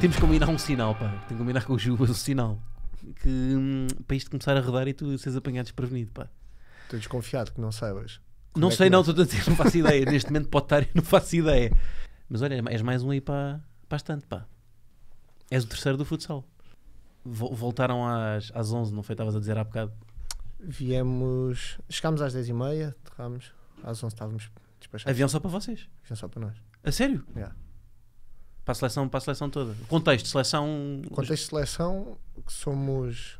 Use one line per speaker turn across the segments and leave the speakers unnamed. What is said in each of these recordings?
Temos que combinar um sinal, pá. Tem que combinar com o Juvas o sinal. Que, hum, para isto começar a rodar e tu seres apanhado desprevenido, pá. Estou
desconfiado que não saibas.
não é sei, não, é? estou a dizer, não faço ideia. Neste momento pode estar e não faço ideia. Mas olha, és mais um aí para, bastante a estante, pá. És o terceiro do futsal. voltaram às, às 11, não foi? Estavas a dizer há bocado.
Viemos, chegámos às 10h30, às
11 estávamos Tipo, Avião só para vocês? Avião é só para nós. A sério? Yeah. Para a seleção, para a seleção toda. Contexto,
seleção. Contexto de seleção, que somos.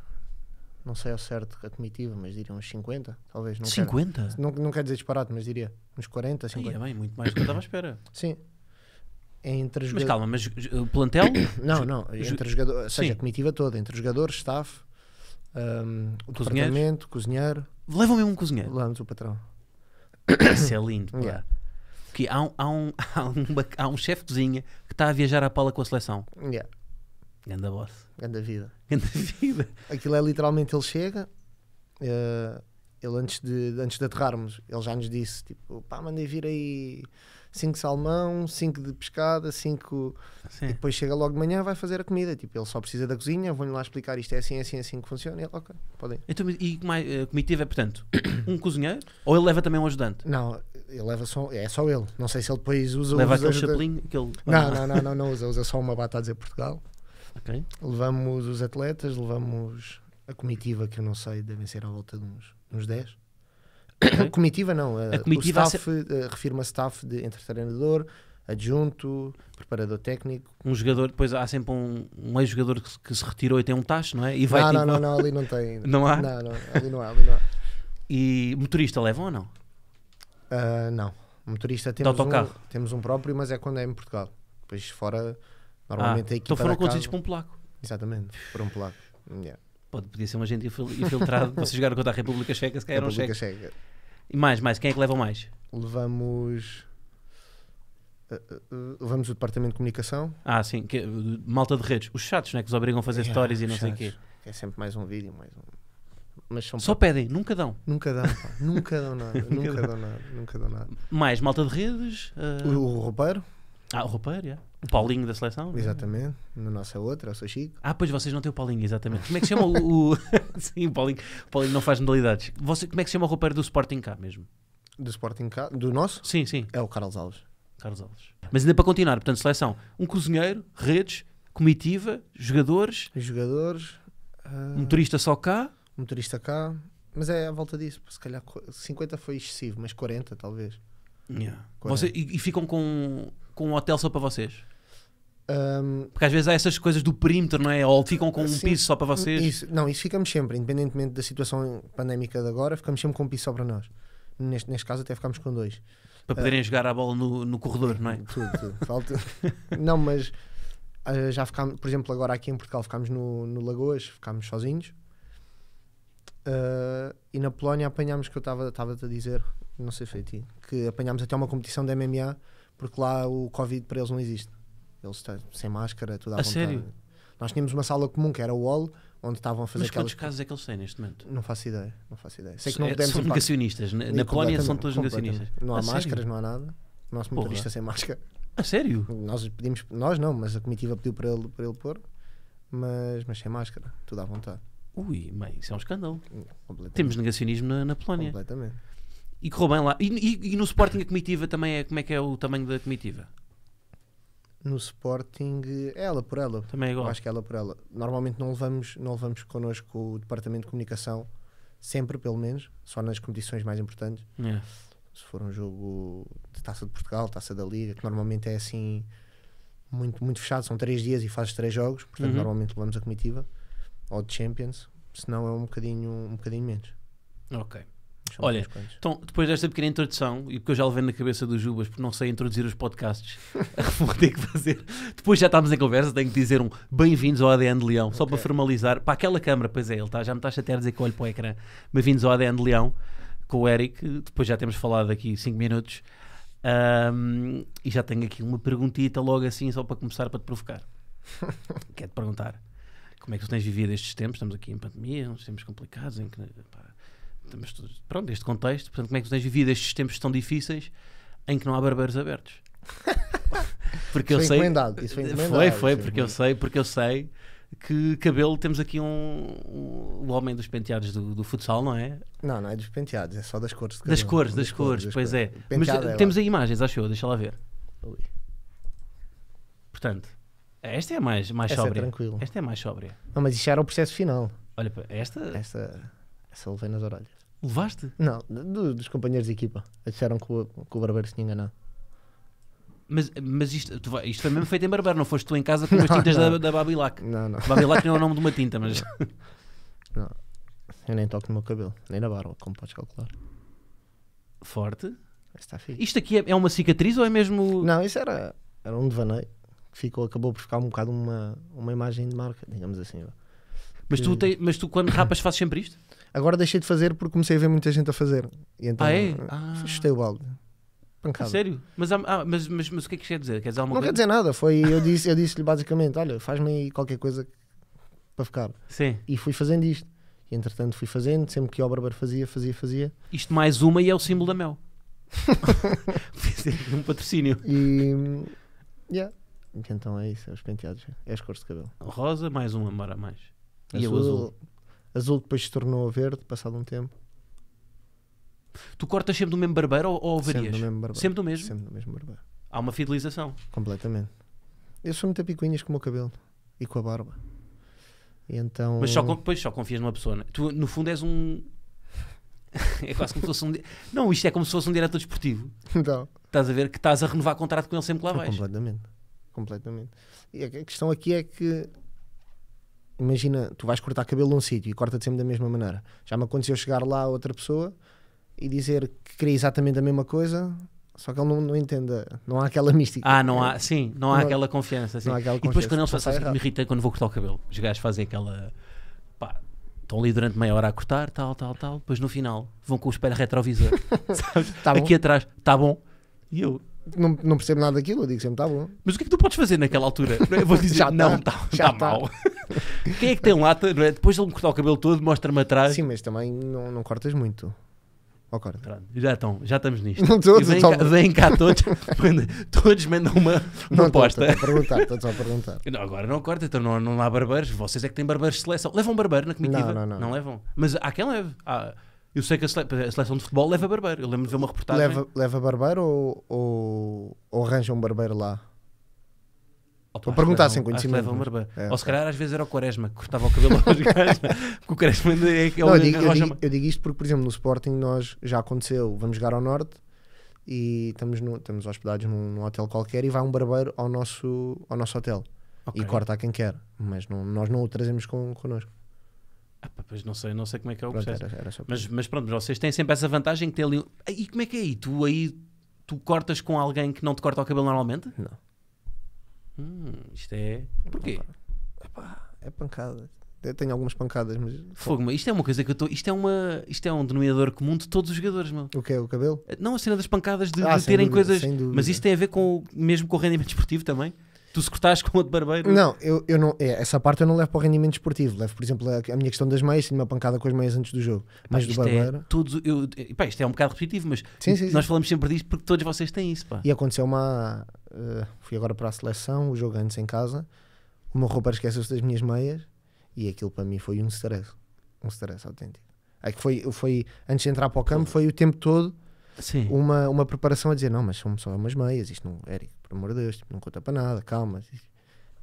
Não sei ao certo a comitiva, mas diria uns 50, talvez. Não 50? Quero, não, não quer dizer disparado, mas diria uns 40, 50. Ia bem, muito mais do que eu estava à espera. Sim. Entre jogadores... Mas calma, mas o plantel? não, não. Entre jogador... seja, a comitiva toda, entre jogadores, staff,
um, o cozinheiro.
departamento, cozinheiro. Levam mesmo um cozinheiro? Levamos o patrão.
Isso é lindo, pá. Yeah. Que há um, há um, há um, há um chefe de cozinha que está a viajar à pala com a seleção. Yeah. Ganda boss. Ganda vida.
Ganda vida. Aquilo é literalmente, ele chega, uh, ele antes de, antes de aterrarmos, ele já nos disse, tipo, pá, mandei vir aí 5 salmão, 5 de pescada, 5. Cinco... E depois chega logo de manhã vai fazer a comida. Tipo, ele só precisa da cozinha, vão-lhe lá explicar isto é assim, é assim, é assim que funciona. E ele,
ok, podem. Então, e a eh, comitiva é, portanto, um cozinheiro ou ele leva também um ajudante? Não,
ele leva só. É só ele. Não sei se ele depois usa Leva aquele ajuda... chapelinho? ele Não, não, não, não, não usa. Usa só uma bata a dizer Portugal. Ok. Levamos os atletas, levamos a comitiva, que eu não sei, devem ser à volta de uns, uns 10. Uhum. comitiva não, a, a comitiva o staff, ser... Eh, refirma staff de, entre treinador, adjunto, preparador técnico.
Um jogador, depois há sempre um, um ex-jogador que, que, se retirou e tem um tacho, não é? E vai não, tipo... não, não, não, ali não tem. não há? Não, não, ali não há, ali não há. E motorista levam ou não?
Uh, não. Motorista temos um, temos um próprio, mas é quando é em Portugal. Depois fora, normalmente ah, a então equipa Então foram conduzidos por um polaco. Exatamente, por um placo Yeah. Pode, podia ser um agente
infiltrado para se jogar contra a República Checa, se calhar República um cheque. Checa. E mais, mais, quem é que levam mais?
Levamos. Uh, uh, levamos o departamento de comunicação.
Ah, sim, que, malta de redes. Os chatos, né? Que os obrigam a fazer yeah, stories e não chatos. sei o quê. É sempre mais um vídeo, mais um. Mas são Só pedem, nunca dão. Nunca dão, nunca dão nada, nunca, dão nada, nunca dão nada. Mais malta de redes. Uh... O, o roupeiro. Ah, o roupeiro, yeah. É? o Paulinho da
seleção. É? Exatamente,
na nossa é outra, o seu Chico. Ah, pois vocês não têm o Paulinho, exatamente. Como é que se chama o. o... Sim, o Paulinho, o Paulinho não faz modalidades. Você, como é que se chama o roupeiro do Sporting K mesmo? Do Sporting K? Do nosso? Sim, sim. É o Carlos Alves. Carlos Alves. Mas ainda para continuar, portanto, seleção: um cozinheiro, redes, comitiva, jogadores. Jogadores. Uh... Motorista só cá. Motorista cá.
Mas é à volta disso, se calhar 50 foi excessivo, mas 40 talvez.
Yeah. 40. Você, e, e ficam com com um hotel só para vocês? Um, Porque às vezes há essas coisas do perímetro, não é? Ou ficam com um piso só para vocês? Isso,
não, isso ficamos sempre, independentemente da situação pandémica de agora, ficamos sempre com um piso só para nós. Neste, neste caso, até ficamos com
dois. Para poderem uh, jogar a bola no, no corredor, não é? Tudo, tudo. Falta...
não, mas uh, já ficámos, por exemplo, agora aqui em Portugal, ficámos no, no Lagoas, ficámos sozinhos. Uh, e na Polónia apanhámos que eu estava a dizer, não sei se foi a ti, que apanhámos até uma competição de MMA porque lá o Covid para eles não existe. Eles estão sem máscara, tudo à a vontade. sério? Nós tínhamos uma sala comum que era o hall, onde estavam a fazer Mas aquelas... quantos
casos é que eles têm neste momento?
Não faço ideia,
não faço ideia. Sei que não é, são negacionistas, na, na Polónia são todos negacionistas. Não há a máscaras, sério? não há nada. O nosso motorista é sem
máscara. A sério? Nós pedimos, nós não, mas a comitiva pediu para ele, para ele pôr, mas, mas sem máscara, tudo à vontade. Ui, mãe,
isso é um escândalo. Temos negacionismo na, na Polónia. Completamente. E correu bem lá. E, e, e no Sporting a comitiva também é. Como é que é o tamanho da comitiva?
no Sporting, ela por ela. Também é igual. Eu acho que ela por ela. Normalmente não levamos, não levamos connosco o departamento de comunicação, sempre pelo menos, só nas competições mais importantes. É. Se for um jogo de taça de Portugal, taça da Liga, que normalmente é assim muito, muito fechado, são três dias e fazes três jogos, portanto uhum. normalmente levamos a comitiva, ou de Champions, se não é um bocadinho, um bocadinho menos. Ok.
Olha, então, depois desta pequena introdução, e porque eu já levei na cabeça dos Jubas, porque não sei introduzir os podcasts, vou ter que fazer. Depois já estamos em conversa, tenho que dizer um bem-vindos ao ADN de Leão, okay. só para formalizar. Para aquela câmara, pois é, ele está, já me estás até a dizer que olho para o ecrã. Bem-vindos ao ADN de Leão, com o Eric, depois já temos falado aqui 5 minutos. Um, e já tenho aqui uma perguntita logo assim, só para começar, para te provocar. Quero te perguntar como é que tu tens vivido estes tempos? Estamos aqui em pandemia, uns tempos complicados em que. Pá, mas pronto, este contexto, portanto, como é que tu tens vivido estes tempos tão difíceis em que não há barbeiros abertos? porque isso eu foi sei. Isso foi, foi, foi, foi porque eu sei, porque eu sei que cabelo temos aqui um, um o homem dos penteados do, do, futsal, não é?
Não, não é dos penteados, é só das cores. das cores, das, das cores, das pois cores. é. Mas é temos
aí imagens, acho eu, deixa lá ver. Ui. Portanto, esta é mais, mais esta é sóbria. É tranquilo. Esta é mais
sóbria. Não, mas isto era o processo final.
Olha, esta. Esta. Essa levei nas orelhas.
Levaste? Não, do, dos companheiros de equipa. Disseram que o, que o barbeiro se tinha enganado.
Mas, mas isto, tu, isto foi mesmo feito em barbeiro, não foste tu em casa com as tintas da, da Babilac. Não, não. Babilac não é o nome de uma
tinta, mas. Não. Eu nem toco no meu cabelo, nem na barba, como podes calcular. Forte. Está Isto aqui é, é, uma cicatriz ou é mesmo. Não, isso era, era um devaneio que ficou, acabou por ficar um bocado uma, uma imagem de marca, digamos assim. Mas tu,
te, mas tu quando rapas fazes
sempre isto? Agora deixei de fazer porque comecei a ver muita gente a fazer. E então, ah, é? Ah. ah. o balde. Pancada. Sério?
Mas, ah, mas, mas, mas, o que é que quer dizer? Quer dizer não coisa? quer dizer nada.
Foi, eu disse-lhe eu disse basicamente: olha, faz-me aí qualquer coisa para ficar. Sim. E fui fazendo isto. E entretanto fui fazendo, sempre que o Barber fazia, fazia, fazia.
Isto mais uma e é o símbolo da mel.
um patrocínio. E. Yeah. Então é isso, é
os penteados, é as cores de cabelo. Rosa, mais uma, mora mais. Azul. E o azul
azul depois se tornou a verde, passado um tempo.
Tu cortas sempre do mesmo barbeiro ou, ou varias? Sempre do mesmo barbeiro. Sempre do mesmo? Sempre do mesmo barbeiro. Há uma fidelização.
Completamente. Eu sou muito a picuinhas com o meu cabelo e com a barba. E então... Mas só,
depois só confias numa pessoa. Né? Tu, no fundo, és um. é quase como se fosse um. Não, isto é como se fosse um diretor desportivo. Então. Estás a ver que estás a renovar contrato com ele sempre que lá vais.
Completamente. Completamente.
E a questão aqui é que
imagina, tu vais cortar cabelo num sítio e corta-te sempre da mesma maneira. Já me aconteceu chegar lá a outra pessoa e dizer que queria exatamente a mesma coisa, só que ele não, não entenda, não há aquela mística. Ah, não há, sim, não há aquela confiança. Sim. Há aquela e depois quando eles fazem, que me
irrita quando vou cortar o cabelo. Os gajos fazem aquela. Pá, estão ali durante meia hora a cortar, tal, tal, tal. Depois no final vão com o espelho retrovisor. tá Aqui atrás, está bom.
E eu, não, não, percebo nada daquilo, eu digo sempre, está bom.
Mas o que é que tu podes fazer naquela altura? Eu vou dizer, já tá. não, está tá, tá, tá mal. Quem é que tem lata? Não é? Depois ele me cortar o cabelo todo, mostra-me
atrás. Sim, mas também não, não cortas muito. Ou corta? já, estão, já estamos nisto. Não vêm, cá, cá todos,
todos mandam uma, uma Não, Estou a perguntar, estou a perguntar. Não, agora não corta, então não, não há barbeiros. Vocês é que têm barbeiros de seleção. Levam barbeiro na comitiva? Não, não, não. levam. Mas há quem leve. Há- eu sei que a, sele- a seleção de futebol leva barbeiro. Eu lembro de ver uma reportagem. Leva,
leva barbeiro ou, ou, ou arranja um barbeiro lá? Opa, Vou perguntar sem conhecimento. Levam, é. Ou se
calhar às vezes era o Quaresma que cortava o cabelo aos gajos, porque o Quaresma é, é não, eu, digo, eu, digo,
eu digo isto porque, por exemplo, no Sporting nós já aconteceu, vamos jogar ao Norte e estamos, no, estamos hospedados num, num hotel qualquer e vai um barbeiro ao nosso, ao nosso hotel okay. e corta a quem quer, mas não, nós não o trazemos con, connosco.
Ah, pois não sei, não sei como é que é o pronto, processo. Era, era mas, mas pronto, vocês têm sempre essa vantagem que ter ali. E como é que é aí? Tu aí tu cortas com alguém que não te corta o cabelo normalmente? Não. Hum, isto é. é Porquê? é pancada. Eu tenho algumas pancadas, mas. Fogo, mas isto é uma coisa que eu estou. Isto, é uma... isto é um denominador comum de todos os jogadores, meu. O que é? O cabelo? Não, a cena das pancadas de, ah, de terem dúvida, coisas. Mas isto tem a ver com mesmo com o rendimento esportivo também? Tu se cortaste com outro barbeiro? Não,
eu, eu não, é, essa parte eu não levo para o rendimento esportivo. Levo, por exemplo, a, a minha questão das meias, tinha uma pancada com as meias antes do jogo. Pá, mas do é barbeiro.
É, eu, eh, pá, isto é um bocado repetitivo, mas sim, sim, nós sim. falamos sempre disto porque todos vocês têm isso. Pá. E
aconteceu uma. Uh, fui agora para a seleção, o jogo antes em casa. O meu roupa esqueceu-se das minhas meias e aquilo para mim foi um stress. Um stress autêntico. É que foi, foi antes de entrar para o campo, foi o tempo todo Sim. Uma, uma preparação a dizer: não, mas são só umas meias, isto não, Érico por amor de Deus, tipo, não conta para nada, calma.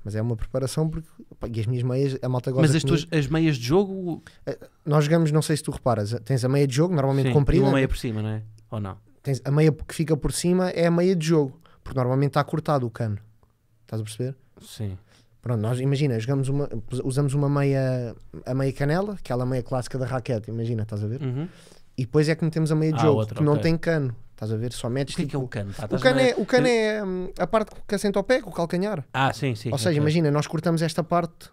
Mas é uma preparação porque opa, e as minhas meias, a malta gosta Mas as tuas
as meias de jogo. Eh,
nós jogamos, não sei se tu reparas, tens a meia de jogo normalmente Sim, comprida. E uma meia
por cima, não é? Ou não?
Tens, a meia que fica por cima é a meia de jogo, porque normalmente está cortado o cano. Estás a perceber? Sim. Pronto, nós imagina, jogamos uma, usamos uma meia, a meia canela, aquela meia clássica da raquete, imagina, estás a ver? Uhum. E depois é que metemos a meia de ah, jogo, outra, que okay. não tem cano. Estás a ver? somente O que, tipo... que é tipo, o cano? É, o cano, é, o cano é a parte que assenta ao pé, com o calcanhar. Ah, sim, sim. Ou seja, imagina, nós cortamos esta parte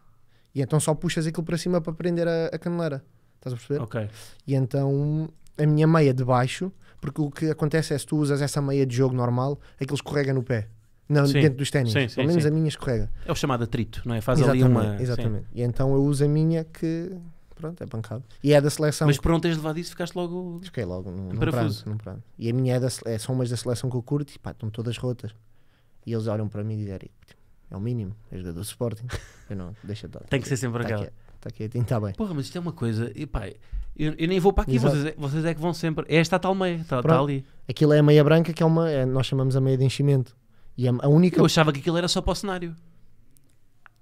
e então só puxas aquilo para cima para prender a, a caneleira. Estás a perceber? Ok. E então a minha meia de baixo, porque o que acontece é se tu usas essa meia de jogo normal, aquilo escorrega no pé. Não, sim. dentro dos ténis. Pelo sim, menos a minha escorrega.
É o chamado atrito, não é? Faz exatamente, ali uma. Exatamente. E
então eu uso a minha que Pronto, é bancado.
E é da seleção. Mas por onde tens levado isso, ficaste logo. Fiquei logo num, num parafuso. Prazo, num prazo. E a minha é da, é, são
umas da seleção que eu curto e pá, estão todas rotas. E eles olham para mim e dizem: é o mínimo, é jogador do Sporting. Eu não, deixa de Tem que ser sempre tá aquela. Está aqui está então, bem.
Porra, mas isto é uma coisa. E pá, eu, eu nem vou para aqui, vocês, é, vocês, é que vão sempre. É esta a tal meia, está tá, tá ali.
Aquilo é a meia branca que é uma. É, nós chamamos a meia de enchimento. E a, é a única. Eu achava
que aquilo era só para o cenário.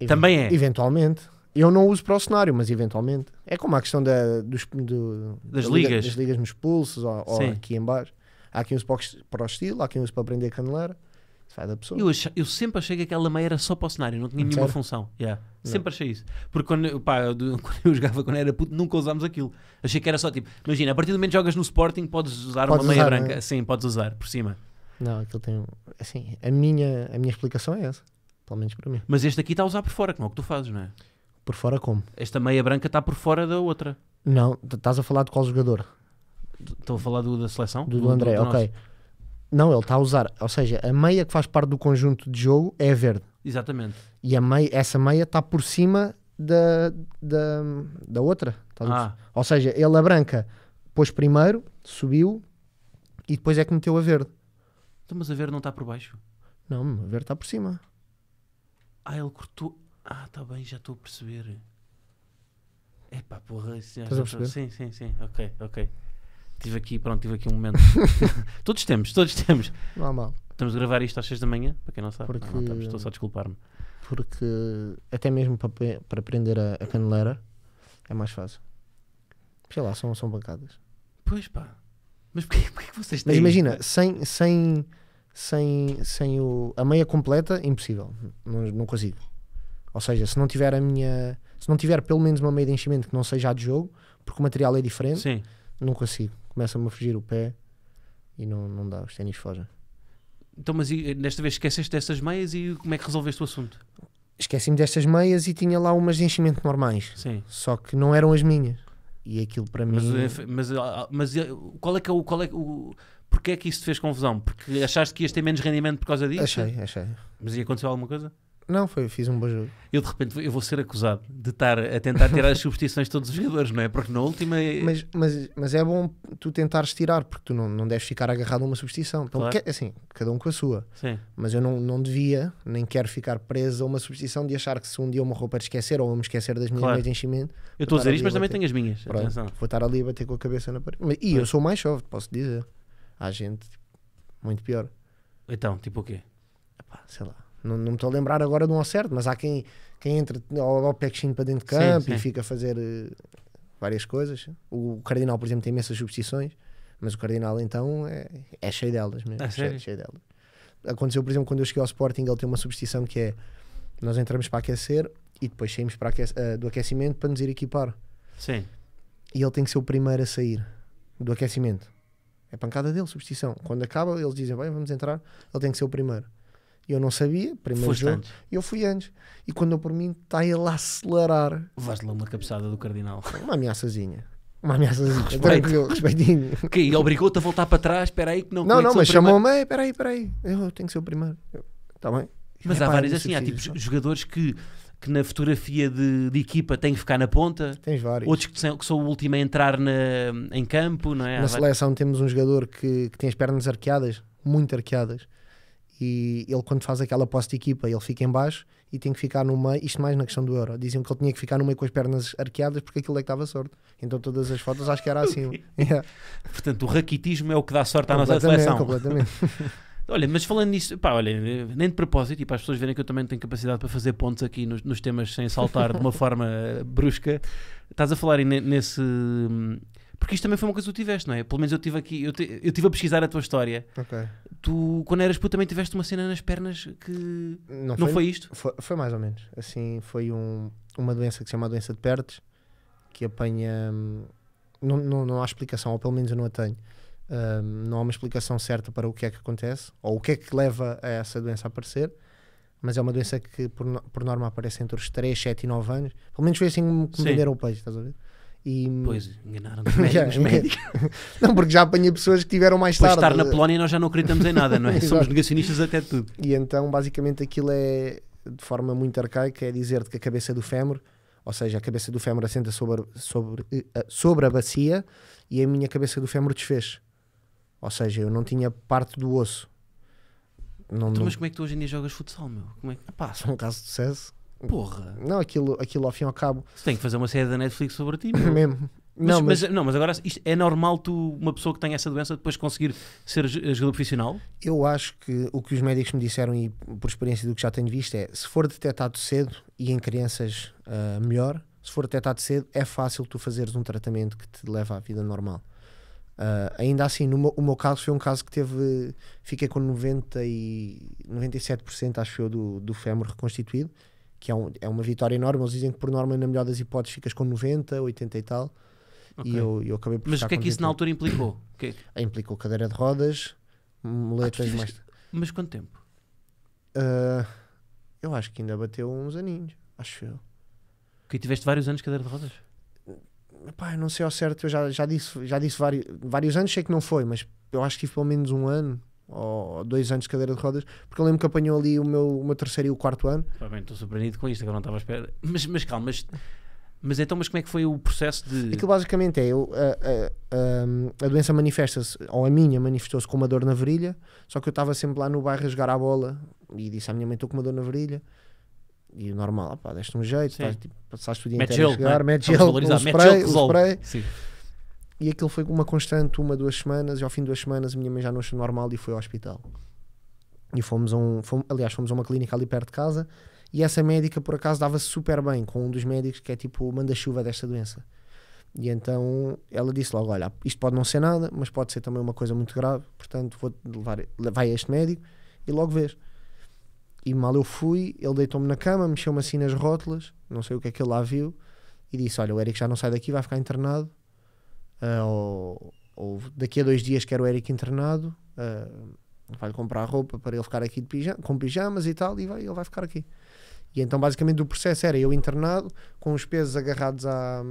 Também é.
Eventualmente. Eu não uso para o cenário, mas eventualmente. É como a questão da, dos, do, das, da liga, ligas. das ligas nos pulsos ou, ou aqui em baixo. Há quem uns para o, para o estilo, há quem uns para prender a caneleira. Sai da pessoa. Eu,
ach, eu, sempre achei que aquela meia era só para o cenário, não tinha nenhuma Sério? função. Yeah. Sempre achei isso. Porque quando, pá, eu, quando eu jogava quando era puto, nunca usámos aquilo. Achei que era só tipo, imagina, a partir do momento que jogas no Sporting, podes usar podes uma meia usar, branca. Né? Sim, podes usar por cima.
Não, aquilo tem. Assim, a minha, a minha explicação é essa. Pelo menos para mim.
Mas este aqui está a usar por fora, como é o que tu fazes, não é? Por fora como? Esta meia branca está por fora da outra.
Não, estás a falar de qual jogador?
Estou a falar do da seleção? Do, do André, do, do ok. Nosso.
Não, ele está a usar, ou seja, a meia que faz parte do conjunto de jogo é verde. Exatamente. E a meia, essa meia está por cima da, da, da outra. Ah. Ou seja, ele a branca pôs primeiro, subiu e depois é que meteu a verde.
Então, mas a verde não está por baixo?
Não, a verde está por cima.
Ah, ele cortou. Ah, está bem, já estou a perceber. É pá, porra, já, sim, sim, sim, ok, ok. Tive aqui, pronto, tive aqui um momento. todos temos, todos temos. Não há mal. Estamos a gravar isto às 6 da manhã, para quem não sabe. Porque... Não, não, estamos, estou só a desculpar-me. Porque
até mesmo para, para prender a, a caneleira é mais fácil. Sei lá, são, são bancadas.
Pois pá. Mas porquê, porquê que vocês têm? Mas imagina,
sem, sem, sem, sem o, a meia completa, impossível. Não, não consigo. Ou seja, se não tiver a minha. Se não tiver pelo menos uma meia de enchimento que não seja a de jogo, porque o material é diferente, Sim. não consigo. Começa-me a fugir o pé e não, não dá, os ténis
fogem. Então, mas e, desta vez esqueceste destas meias e como é que resolveste o assunto?
Esqueci-me destas meias e tinha lá umas de enchimento normais. Sim. Só que não eram as minhas. E aquilo para mas, mim. Eh,
mas, eh, mas, eh, qual é que é o. Qual é o porquê é que isso te fez confusão? Porque achaste que ias ter menos rendimento por causa disso? Achei, achei. Mas e aconteceu alguma coisa? Não, foi, fiz um bom jogo. Eu de repente eu vou ser acusado de estar a tentar tirar as substituições de todos os jogadores, não é? Porque na última. É- mas,
mas, mas é bom tu tentares tirar, porque tu não, não deves ficar agarrado a uma substituição. Então, claro. que, assim, cada um com a sua. Sim. Mas eu não, não devia, nem quero ficar preso a uma substituição de achar que se um dia eu me roupa esquecer ou eu me esquecer das minhas claro. de enchimento. Eu estou a dizer isto, mas também tenho as minhas. Pronto, Atenção. Vou estar ali a bater com a cabeça na parede. E eu sou mais chove posso dizer. Há gente muito pior.
Então, tipo o quê? Epá, sei lá
não, não me estou a lembrar agora de um ao certo, mas há quem, quem entra ao, ao peixinho para dentro de campo sim, e fica a fazer eh, várias coisas. O Cardinal, por exemplo, tem imensas superstições, mas o Cardinal então é, é cheio delas mesmo. É, é cheio, cheio delas. Aconteceu, por exemplo, quando eu cheguei ao Sporting, ele tem uma superstição que é nós entramos para aquecer e depois saímos para uh, do aquecimento para nos ir equipar. Sim. E ele tem que ser o primeiro a sair do aquecimento. É pancada dele, substituição. Quando acaba, eles dizem, bem, vamos entrar, ele tem que ser o primeiro. Eu não sabia, primeiro Foste jogo. Antes. Eu fui antes. E quando eu por mim, está ele a acelerar.
Vais lá uma cabeçada do Cardinal. Uma ameaçazinha. Uma ameaçazinha. Tranquilo, respeitinho. Que, e obrigou-te a voltar para trás, espera aí que não Não, não, mas chamou-me,
espera aí, espera aí. Eu tenho que ser o primeiro.
Está bem? Mas há vários assim, há assim, tipos não? jogadores que que na fotografia de, de, equipa têm que ficar na ponta. Tens vários. Outros que são, que são o último a entrar na, em campo, não é? Na seleção
temos um jogador que, que tem as pernas arqueadas, muito arqueadas, e ele quando faz aquela posse de equipa ele fica em baixo e tem que ficar no meio isto mais na questão do Euro, diziam que ele tinha que ficar no meio com as pernas arqueadas porque aquilo é que estava sorte então todas as fotos acho que era assim
yeah. portanto o raquitismo é o que dá sorte à nossa seleção completamente Olha, mas falando nisso, pá, olha, nem de propósito, e para as pessoas verem que eu também tenho capacidade para fazer pontos aqui nos, nos temas sem saltar de uma forma brusca, estás a falar nesse, porque isto também foi uma coisa que tu tiveste, não é? Pelo menos eu tive aqui, eu, te, eu tive a pesquisar a tua história. Ok. Tu, quando eras puto, também tiveste uma cena nas pernas que.
Não, não foi, foi, isto? Foi, foi, mais ou menos. Assim, foi um, uma doença que se chama doença de Pertes, que apanha. Hum, não, não, não há explicação, ou pelo menos eu não a tenho. Um, não há uma explicação certa para o que é que acontece, ou o que é que leva a essa doença a aparecer mas é uma doença que por, por norma aparece entre os 3, 7 e 9 anos. Pelo menos foi assim que me venderam o peixe, estás a ver? E... Pois, enganaram-nos os médicos. não, porque já apanhei pessoas que tiveram mais Depois tarde. estar na Polónia nós já não acreditamos em nada, não é? Somos negacionistas até tudo. E então, basicamente, aquilo é, de forma muito arcaica, é dizer-te que a cabeça do fémur, ou seja, a cabeça do fémur assenta sobre, sobre, eh, sobre a bacia e a minha cabeça do fémur desfez. Ou seja, eu não tinha parte do osso. Não, então, não... Mas
como é que tu hoje em dia jogas futsal, meu? Como é que... Epá, só um caso de sucesso. Porra.
Não, aquilo, aquilo ao fim e ao cabo. Você
tem que fazer uma série da Netflix sobre ti, mesmo. não, mas... mas... não, mas agora é normal tu, uma pessoa que tem essa doença, depois conseguir ser jogador profissional?
Eu acho que o que os médicos me disseram, e por experiência do que já tenho visto, é se for detectado cedo e em crianças uh, melhor, se for detectado cedo, é fácil tu fazeres um tratamento que te leva à vida normal. Uh, ainda assim, no meu, o meu caso foi um caso que teve, fiquei com 90 e 97% acho eu do, do fémur reconstituído que é, um, é uma vitória enorme. Eles dizem que, por norma, na melhor das hipóteses, ficas com 90, 80 e tal. Okay. E eu, eu acabei por Mas o que é que isso na altura implicou? É implicou cadeira de rodas, moletas ah, mais.
Mas quanto tempo?
Uh, eu acho que ainda bateu uns
aninhos, acho eu. Que tiveste vários anos de cadeira de rodas? Pá, não sei ao
certo, eu já, já disse, já disse vários, vários anos, sei que não foi, mas eu acho que tive pelo menos um ano ou dois anos de cadeira de rodas, porque eu lembro que apanhou ali o meu, o meu terceiro e o quarto ano.
estou surpreendido com isto, eu não estava à espera. Mas, mas calma, mas, mas então, mas como é que foi o processo de. Aquilo é
basicamente é, eu, a, a, a, a doença manifesta-se, ou a minha manifestou-se com uma dor na virilha, só que eu estava sempre lá no bairro a jogar a bola e disse à minha mãe: estou com uma dor na virilha. E o normal, ah, pá, deste um jeito, tipo, passaste o dia inteiro a é? jogar, mete gel, o spray, spray. Sim. E aquilo foi uma constante, uma, duas semanas, e ao fim de duas semanas a minha mãe já não achou normal e foi ao hospital. E fomos a um, fomos, aliás, fomos a uma clínica ali perto de casa, e essa médica por acaso dava super bem com um dos médicos que é tipo o manda-chuva desta doença. E então ela disse logo: Olha, isto pode não ser nada, mas pode ser também uma coisa muito grave, portanto vou levar, vai a este médico e logo vês. E mal eu fui, ele deitou-me na cama, mexeu-me assim nas rótulas, não sei o que é que ele lá viu, e disse: Olha, o Eric já não sai daqui, vai ficar internado, uh, ou, ou, daqui a dois dias quero o Eric internado, uh, vai-lhe comprar roupa para ele ficar aqui de pijama, com pijamas e tal, e vai, ele vai ficar aqui. E então basicamente o processo era eu internado, com os pesos agarrados à,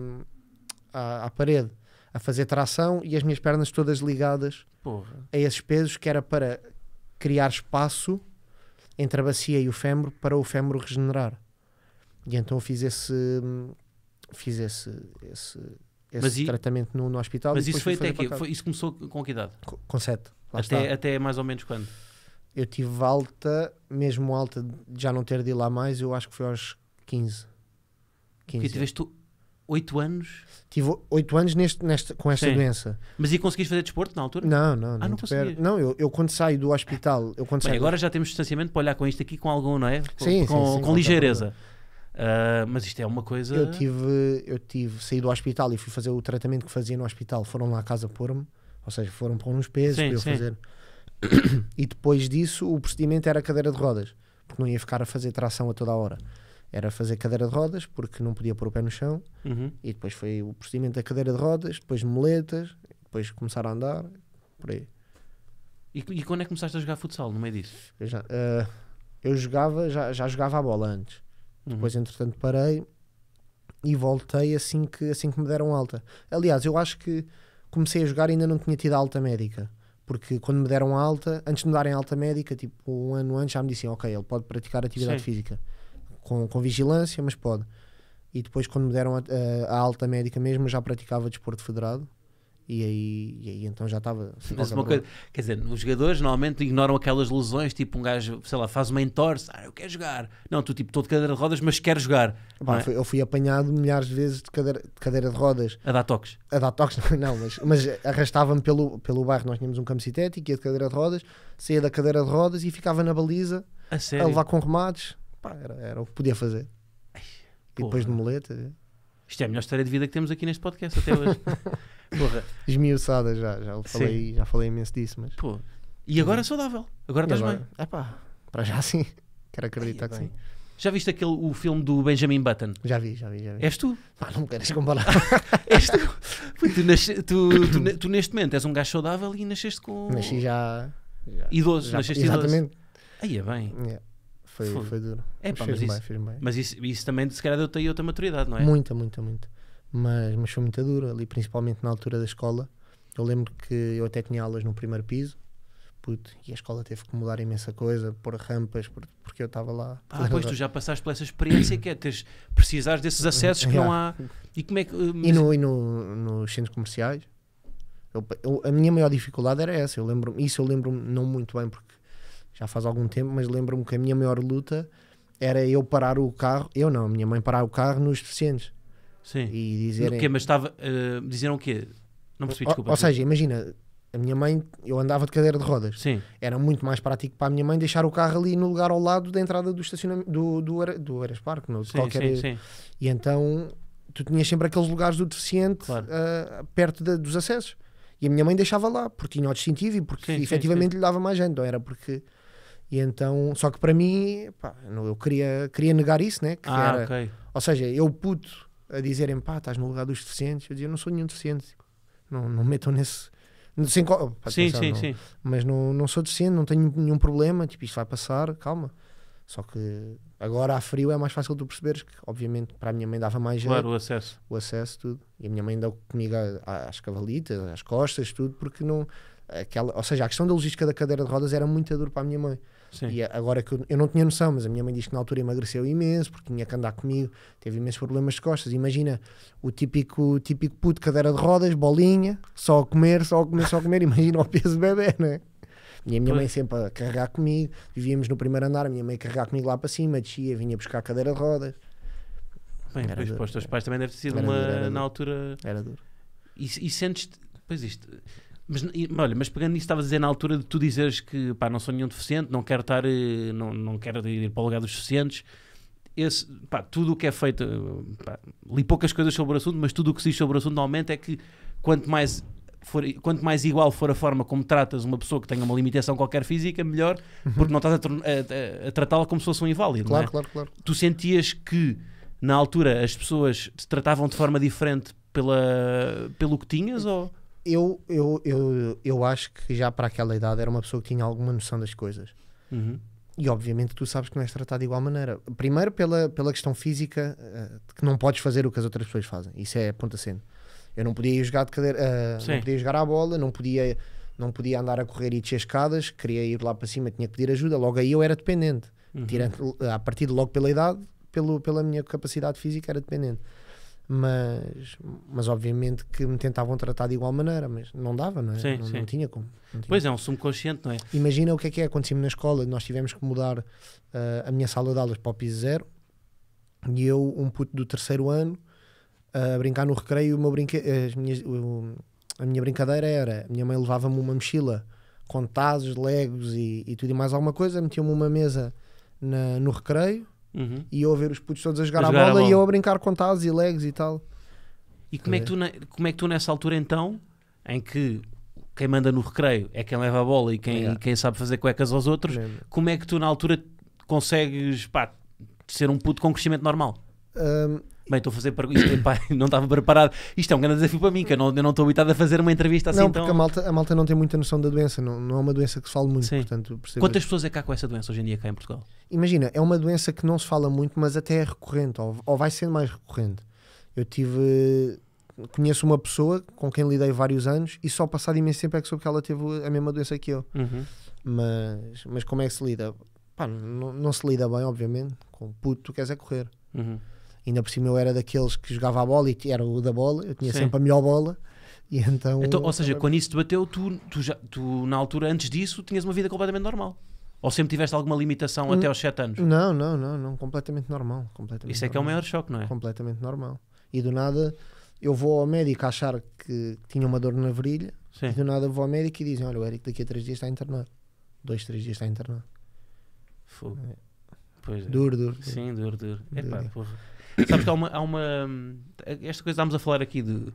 à, à parede, a fazer tração e as minhas pernas todas ligadas Porra. a esses pesos, que era para criar espaço entre a bacia e o fémur para o fémur regenerar. E então eu fiz esse fiz esse, esse esse e, tratamento no, no, hospital. Mas isso foi até aqui? Foi,
isso começou com que idade? Com, com 7. Até, até mais ou menos quando?
Eu tive alta, mesmo alta de já não ter de ir lá mais, eu acho que foi aos 15. 15 Porque é. tiveste 8 anos? Tive 8 anos neste, neste, com esta Sim. doença. Mas
e conseguiste fazer desporto na altura? Não, não, ah, não. Ah, não conseguias?
Não, eu, eu quando saio do
hospital. Eu quando Bem, saio agora do... já temos distanciamento para olhar com isto aqui com algum, não é? sim, com, sim, sim, com, com ligeireza. Problema.
Uh, mas isto é uma coisa. Eu tive, eu tive, saí do hospital e fui fazer o tratamento que fazia no hospital. Foram lá à casa pôr-me, ou seja, foram pôr uns pesos sim, para eu sim. fazer. E depois disso, o procedimento era cadeira de rodas, porque não ia ficar a fazer tração a toda a hora. Era fazer cadeira de rodas, porque não podia pôr o pé no chão. Uhum. E depois foi o procedimento da cadeira de rodas, depois moletas, depois começar a andar, por aí.
E, e, quando é que começaste a jogar futsal no meio disso? Eu, já,
uh, eu jogava, já, já jogava a bola antes. Depois, uhum. entretanto, parei e voltei assim que, assim que me deram alta. Aliás, eu acho que comecei a jogar e ainda não tinha tido alta médica. Porque quando me deram alta, antes de me darem alta médica, tipo um ano antes, já me diziam: Ok, ele pode praticar atividade Sim. física com, com vigilância, mas pode. E depois, quando me deram a, a, a alta médica mesmo, já praticava desporto federado e aí, e aí então já estava. Mas uma coisa,
quer dizer, os jogadores normalmente ignoram aquelas lesões, tipo um gajo, sei lá, faz uma entorse, ah, eu quero jogar. Não, tu tipo, estou de cadeira de rodas, mas quero jogar. é? fui,
eu fui apanhado milhares de vezes de cadeira de, cadeira de rodas. A dar toques? A dar toques, não, mas, mas arrastava-me pelo, pelo bairro. Nós tínhamos um campo sintético, ia de cadeira de rodas, saía da cadeira de rodas e ficava na baliza a, a levar com remates. Pá, era, era o que podia fazer. Ai, e depois de moleta. Eh.
Isto é a melhor história de vida que temos aqui neste podcast até hoje. Porra.
Esmiuçada já, já falei, já falei imenso disso, mas. Pô.
E agora é saudável. Agora e estás agora? bem. É pá, para já sim. Quero acreditar Ai, que bem. sim. Já viste aquele, o filme do Benjamin Button? Já vi, já vi, já vi. És tu? Pá, não me queres comparar. és tu. Tu, tu, tu, tu, neste momento és um gajo saudável e nasceste com... Nasci já... já idoso, já, nasceste exatamente. idoso. Exatamente. Aí é bem. Yeah. Foi, foi. duro. É, mas, pá, mas, isso, bem, bem. mas isso, isso, também, se calhar, deu aí outra maturidade, não é? Muita,
muita, muita. Mas, mas foi muito duro ali, principalmente na altura da escola. Eu lembro que eu até tinha aulas no primeiro piso. Puto, e a escola teve que mudar imensa coisa, pôr rampas, porque eu estava lá. Ah, pois tu já
passaste por essa experiência que é teres, precisares desses acessos que yeah. não há.
E como é que. Uh, mas... E, no, e no, nos centros comerciais? Eu, eu, a minha maior dificuldade era essa. Eu lembro, isso eu lembro-me não muito bem, porque já faz algum tempo, mas lembro-me que a minha maior luta era eu parar o carro, eu não, a minha mãe parar o carro nos deficientes. Sim. E dizerem... O quê?
Mas estava... Uh, eh, diziam o quê? Não percebi, desculpa. Ou, ou seja,
imagina, a minha mãe, eu andava de cadeira de rodas. Sim. Era muito mais prático para a minha mãe deixar o carro ali no lugar ao lado da entrada do estacionamento do, do, do Ares Parque, não, de sim, qualquer. Sim, sim. E então tu tinhas sempre aqueles lugares do deficiente claro. uh, perto de, dos acessos. E a minha mãe deixava lá, porque tinha o distintivo e porque sim, efetivamente lhe dava mais gente. Não era porque e então, só que para mim, pá, eu queria, queria negar isso, né? Que ah, era, Ou seja, eu puto a dizerem, pá, estás no lugar dos deficientes, eu dizia, não sou nenhum deficiente, tipo, não, não metam nesse. Sem, pá, sim, pensar, sim, não, sim. Mas não, não sou deficiente, não tenho nenhum problema, tipo, isto vai passar, calma. Só que agora a frio é mais fácil tu perceberes que, obviamente, para a minha mãe dava mais Claro, jeito, o acesso. O acesso, tudo. E a minha mãe deu comigo às cavalitas, às costas, tudo, porque não. Aquela, ou seja, a questão da logística da cadeira de rodas era muito dura para a minha mãe. Sim. E agora que eu, eu, não tinha noção, mas a minha mãe diz que na altura emagreceu imenso, porque tinha que andar comigo, teve imensos problemas de costas. Imagina o típico, típico puto cadeira de rodas, bolinha, só a comer, só a comer, só a comer. Imagina o peso do bebê, né? E a minha pois. mãe sempre a carregar comigo, vivíamos no primeiro andar, a minha mãe a carregar comigo lá para cima, descia, vinha buscar a cadeira de rodas.
Bem, era pois duro, para os teus pais também deve ter sido uma, duro, na altura. Era duro. E, e sentes. Pois isto mas, olha, mas pegando nisso, estava a dizer na altura de tu dizeres que pá, não sou nenhum deficiente, não quero estar, eh, não, não quero ir para o lugar dos deficientes. Esse, pá, tudo o que é feito, eh, pá, li poucas coisas sobre o assunto, mas tudo o que se diz sobre o assunto normalmente é que quanto mais For, quanto mais igual for a forma como tratas uma pessoa que tenha uma limitação qualquer física, melhor, uhum. porque não estás a, a, a tratá-la como se fosse um inválido. Claro, é? claro, claro. Tu sentias que na altura as pessoas te tratavam de forma diferente pela, pelo que tinhas? Ou? eu, eu, eu, eu acho que já para aquela idade era uma pessoa que tinha alguma
noção das coisas. Uhum. E obviamente tu sabes que não és tratado de igual maneira. Primeiro pela, pela questão física, uh, que não podes fazer o que as outras pessoas fazem. Isso é ponta sendo. Eu não podia ir jogar de cadeira, uh, não podia jogar à bola, não podia, não podia andar a correr e descer escadas, queria ir lá para cima, tinha que pedir ajuda. Logo aí eu era dependente. Uhum. Tirando, a partir de logo pela idade, pelo, pela minha capacidade física, era dependente mas, mas obviamente que me tentavam tratar de igual maneira, mas não dava, não é? Sim, não, sim. não, tinha como.
Não tinha. Pois é, um subconsciente, não é?
Imagina o que é que é, aconteceu na escola, nós tivemos que mudar uh, a minha sala de aulas para o piso zero e eu, um puto do terceiro ano, uh, a brincar no recreio, o brinque... as minhas, a minha brincadeira era, a minha mãe levava-me uma mochila com tazos, legos e, e tudo e mais alguma coisa, metia me uma mesa na, no recreio Uhum. E eu a ver os putos todos a jogar, a, jogar a, bola a bola, e eu a brincar com tazos e legs e tal.
E como é, que tu, como é que tu nessa altura então, em que quem manda no recreio é quem leva a bola e quem, yeah. e quem sabe fazer cuecas aos outros, como é que tu na altura consegues pá, ser um puto com crescimento normal? Um, Bem, estou a fazer para isto, epá, não estava preparado. Isto é um grande desafio para mim, que eu não, eu não estou habituado a fazer uma entrevista assim. Não, porque a,
malta, a malta não tem muita noção da doença, não, não é uma doença que se fala muito. Portanto,
Quantas pessoas é cá com essa doença hoje em dia cá em Portugal?
Imagina, é uma doença que não se fala muito, mas até é recorrente, ou, ou vai sendo mais recorrente. Eu tive. Conheço uma pessoa com quem lidei vários anos e só passado imenso tempo é que soube que ela teve a mesma doença que eu. Uhum. Mas, mas como é que se lida? Pá, não, não se lida bem, obviamente. Com puto, tu queres é correr. Uhum. Ainda por cima eu era daqueles que jogava a bola e era o da bola, eu tinha Sim. sempre a melhor bola. E então, então, ou seja, quando
isso te bateu, tu, tu, já, tu na altura antes disso tinhas uma vida completamente normal. Ou sempre tiveste alguma limitação hum, até aos 7 anos?
Não, não, não, não, completamente normal. Completamente Isso é normal. que é o maior choque, não é? Completamente normal. E do nada eu vou ao médico achar que tinha uma dor na virilha, Sim. e do nada vou ao médico e dizem: Olha, o Eric daqui a 3 dias está internado. 2, 3 dias está internado. Fogo.
É. Pois é. Duro, duro. Sim, duro, duro. duro. Epá, porra. Sabes que há uma, há uma. Hum, esta coisa estávamos a falar aqui de.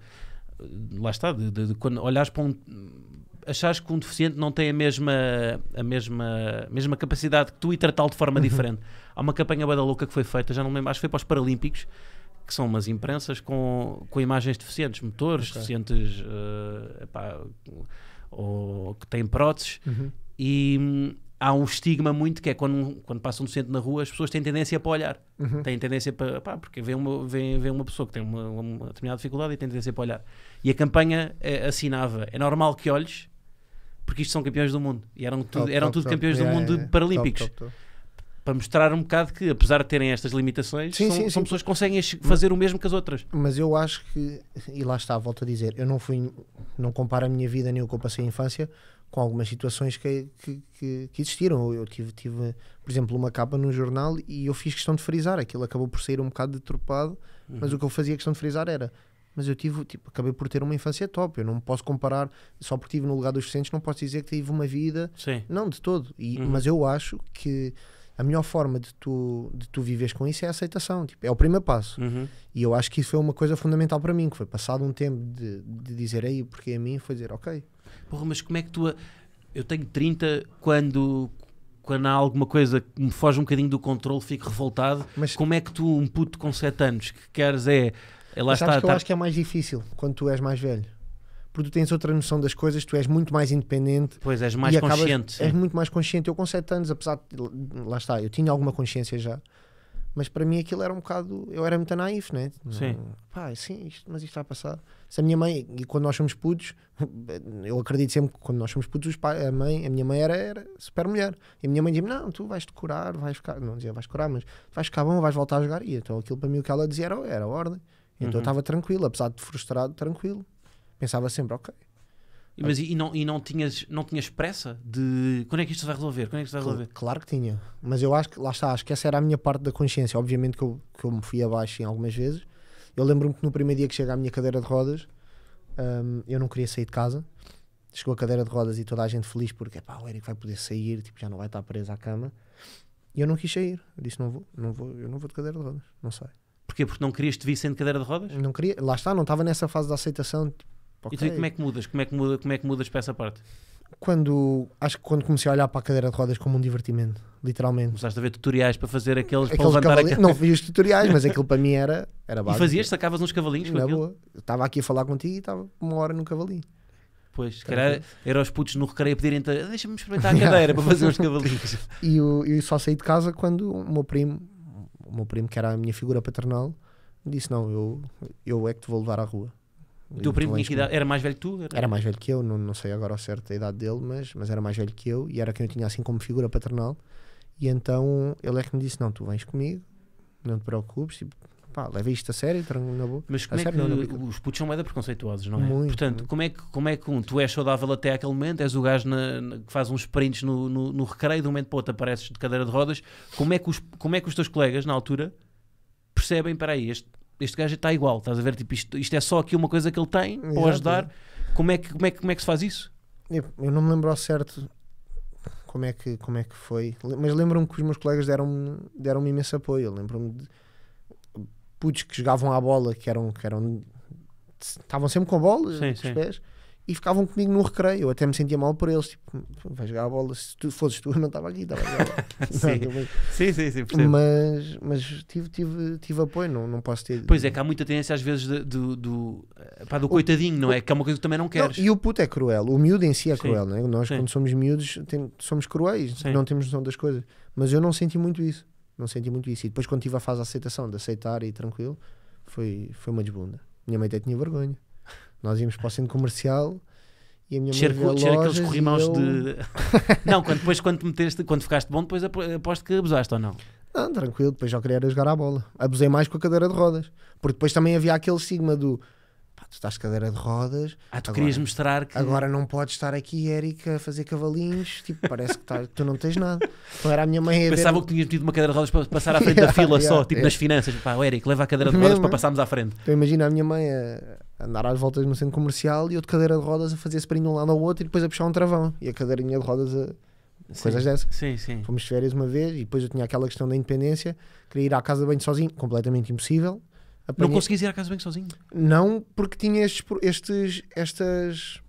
Lá está, de, de, de quando olhas para um achares que um deficiente não tem a mesma, a mesma, a mesma capacidade que tu e tratá-lo de forma uhum. diferente. Há uma campanha bada louca que foi feita, já não me lembro, acho que foi para os Paralímpicos, que são umas imprensas com, com imagens deficientes, motores okay. deficientes, uh, epá, ou que têm próteses, uhum. e hum, há um estigma muito que é quando, quando passa um docente na rua, as pessoas têm tendência para olhar. Uhum. Têm tendência para. Pá, porque vê uma, vê, vê uma pessoa que tem uma, uma, determinada dificuldade e tem tendência para olhar. E a campanha é, assinava: é normal que olhes, porque isto são campeões do mundo. E eram, top, eram top, tudo top. campeões yeah, do é, mundo yeah, é, é. paralímpicos para mostrar um bocado que, apesar de terem estas limitações, sim, são, sim, são sim. pessoas que conseguem fazer o
mesmo que as outras. Mas eu acho que, e lá está, volto a dizer, eu não fui, não comparo a minha vida nem o que eu passei em infância com algumas situações que, que, que, que existiram. Eu tive, tive, por exemplo, uma capa num jornal e eu fiz questão de frisar. Aquilo acabou por sair um bocado deturpado, uhum. mas o que eu fazia questão de frisar era mas eu tive, tipo, acabei por ter uma infância top. Eu não posso comparar, só porque estive no lugar dos docentes, não posso dizer que tive uma vida. Sim. Não, de todo. E, uhum. Mas eu acho que a melhor forma de tu, de tu viveres com isso é a aceitação. Tipo, é o primeiro passo. Uhum. E eu acho que isso foi uma coisa fundamental para mim, que foi passado um tempo de, de dizer
aí porque a mim, foi dizer ok. Porra, mas como é que tu. A... Eu tenho 30 quando. Quando há alguma coisa que me foge um bocadinho do controle, fico revoltado. Mas como é que tu, um puto com 7 anos, que queres é. ela é lá está, que eu tá... acho
que é mais difícil quando tu és mais velho porque tu tens outra noção das coisas, tu és muito mais independente.
Pois, és mais acabas, consciente. És
muito mais consciente. Eu com 7 anos, apesar de, lá está, eu tinha alguma consciência já, mas para mim aquilo era um bocado, eu era muito naif, né? Sim. Pá, sim, isto, mas isto está a passar. Se a minha mãe, e quando nós somos putos, eu acredito sempre que quando nós somos putos, a mãe, a minha mãe era, era super mulher. E a minha mãe dizia-me, não, tu vais-te curar, vais ficar, não dizia vais curar, mas vais ficar bom, vais voltar a jogar. E então aquilo para mim o que ela dizia era, era ordem. Então uhum. eu estava tranquilo, apesar de frustrado, tranquilo pensava sempre, ok.
Mas e, e, não, e não, tinhas, não tinhas pressa de quando é que isto vai resolver? Quando é que isto vai resolver?
Claro, claro, que tinha, mas eu acho que, lá está, acho que essa era a minha parte da consciência. Obviamente que eu, que eu me fui abaixo em algumas vezes. Eu lembro-me que no primeiro dia que chega à minha cadeira de rodas, um, eu não queria sair de casa. Chegou a cadeira de rodas e toda a gente feliz porque pá, o Eric vai poder sair, tipo, já não vai estar preso à cama. E eu não quis sair. Eu disse: não vou, não vou, eu não vou de cadeira de rodas, não
sei. Porquê? Porque não querias te vir sem cadeira de rodas?
Não queria, lá está, não estava nessa fase da aceitação. Tipo, e tu como é
que mudas? Como é que, muda, como é que mudas para essa parte?
Quando, acho que quando comecei a olhar para a cadeira de rodas como um divertimento, literalmente.
Começaste a ver tutoriais para fazer aqueles, aqueles para levantar cavalinhos. Não vi os tutoriais, mas aquilo para mim era, era básico. E fazias? Sacavas uns cavalinhos? Na boa. estava aqui a falar contigo e estava
uma hora no cavalinho.
Pois, se tá calhar era os putos no recreio a pedirem deixa-me experimentar a cadeira para fazer uns cavalinhos.
e eu, eu, só saí de casa quando o meu primo, o meu primo que era a minha figura paternal, disse não, eu, eu é que te vou levar à rua. Teu primo tinha idade? Era mais velho que tu? Era, era mais velho que eu, não, não sei agora ao certo a idade dele, mas, mas era mais velho que eu e era quem eu tinha assim como figura paternal. E então ele é que me disse: Não, tu vens comigo, não te preocupes, tipo, pá, leva isto a sério, na boa. Mas como é sério, que não,
não, os putos são moeda preconceituosos, não é? Muito, Portanto, muito. Como, é que, como é que um, tu és saudável até aquele momento, és o gajo na, na, que faz uns sprints no, no, no, recreio, de um momento para o outro apareces de cadeira de rodas, como é que os, como é que os teus colegas na altura percebem, para aí, este este gajo está igual, estás a ver? Tipo, isto, isto é só aqui uma coisa que ele tem para ajudar.
Como é, que, como, é que, como é que se faz isso? Eu, eu não me lembro ao certo como é que, como é que foi, mas lembro-me que os meus colegas deram-me deram, -me, imenso apoio. Lembro-me de putos que jogavam à bola, que eram. Que eram estavam sempre com a bola sim, nos sim. pés e ficavam comigo no recreio. Eu até me sentia mal por eles. Tipo, vai jogar a bola. Se tu fosses tu, eu não estava aqui. Estava sim. Não, sim, sim, sim, percebo. Mas, mas tive, tive, tive apoio,
não, não posso ter. Pois é, que há muita tendência às vezes do, do, do, do coitadinho, não o, é? Que é uma coisa que também não queres. Não,
e o puto é cruel. O miúdo em si é sim. cruel, não é? Nós, sim. quando somos miúdos, tem, somos cruéis, sim. não temos noção das coisas. Mas eu não senti muito isso. Não senti muito isso. E depois, quando tive a fase de aceitação, de aceitar e tranquilo, foi, foi uma desbunda. Minha mãe até tinha vergonha. Nós íamos para o centro comercial e a minha mãe Cerco, aqueles corrimãos eu... de. não, quando, depois quando
meteste, quando ficaste bom, depois aposto que abusaste ou não?
Não, tranquilo, depois já queria era jogar à bola. Abusei mais com a cadeira de rodas. Porque depois também havia aquele sigma do tu estás cadeira de rodas. Ah, tu agora, querias mostrar que. Agora não podes estar aqui, Érica, a fazer cavalinhos. Tipo, parece que tá, tu não tens nada. Então era a minha mãe. A Pensava ver... que tinhas metido uma cadeira de rodas para passar à frente da fila só, tipo nas finanças. Pá,
Érica, leva a cadeira de rodas Mesmo, para é? passarmos à frente.
Então imagina a minha mãe a andar às voltas no centro comercial e outra cadeira de rodas a fazer spring de um lado ao outro e depois a puxar um travão e a cadeirinha de rodas a. Sim. Coisas dessas. Sim, sim. Fomos de férias uma vez e depois eu tinha aquela questão da independência, queria ir à casa de banho sozinho, completamente impossível. Apanhei... Não conseguias ir à casa de banho sozinho? Não, porque tinha estes, estes,
estas,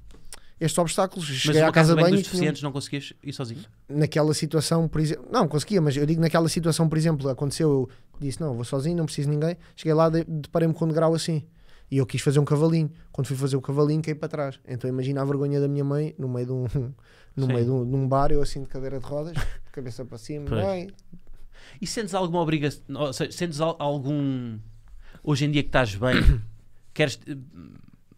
estes obstáculos. Cheguei mas à casa de banho. Dos deficientes, tinha... não conseguias ir sozinho?
Naquela situação, por exemplo. Não, conseguia, mas eu digo naquela situação, por exemplo, aconteceu, eu disse não, vou sozinho, não preciso de ninguém. Cheguei lá, deparei-me com um degrau assim. E eu quis fazer um cavalinho. Quando fui fazer o cavalinho, caí para trás. Então imagina a vergonha da minha mãe no meio de um, no meio de um, de um, bar, eu assim de cadeira de rodas, de cabeça para cima. Mãe.
E sentes alguma obrigação? Seja, sentes algum. Hoje em dia que estás bem, queres.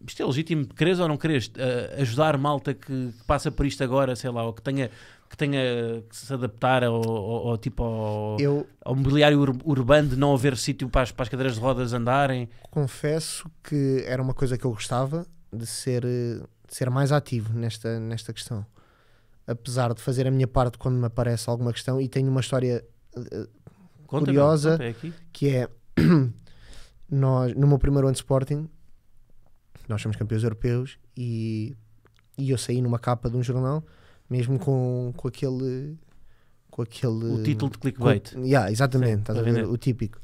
Isto é legítimo, queres ou não queres uh, ajudar malta que, que passa por isto agora, sei lá, ou que tenha que tenha que se adaptar ao, ao, ao tipo ao, eu, ao mobiliário ur urbano de não haver sítio para, para as, cadeiras de rodas andarem?
Confesso que era uma coisa que eu gostava de ser, de ser mais ativo nesta, nesta questão. Apesar de fazer a minha parte quando me aparece alguma questão, e tenho uma história uh, curiosa é que é nós, no meu primeiro ano de Sporting, nós somos campeões europeus e, e eu saí numa capa de um jornal mesmo com, com aquele. Com aquele. O título de clickbait. Com, yeah, exatamente, Sim, estás a ver? O típico.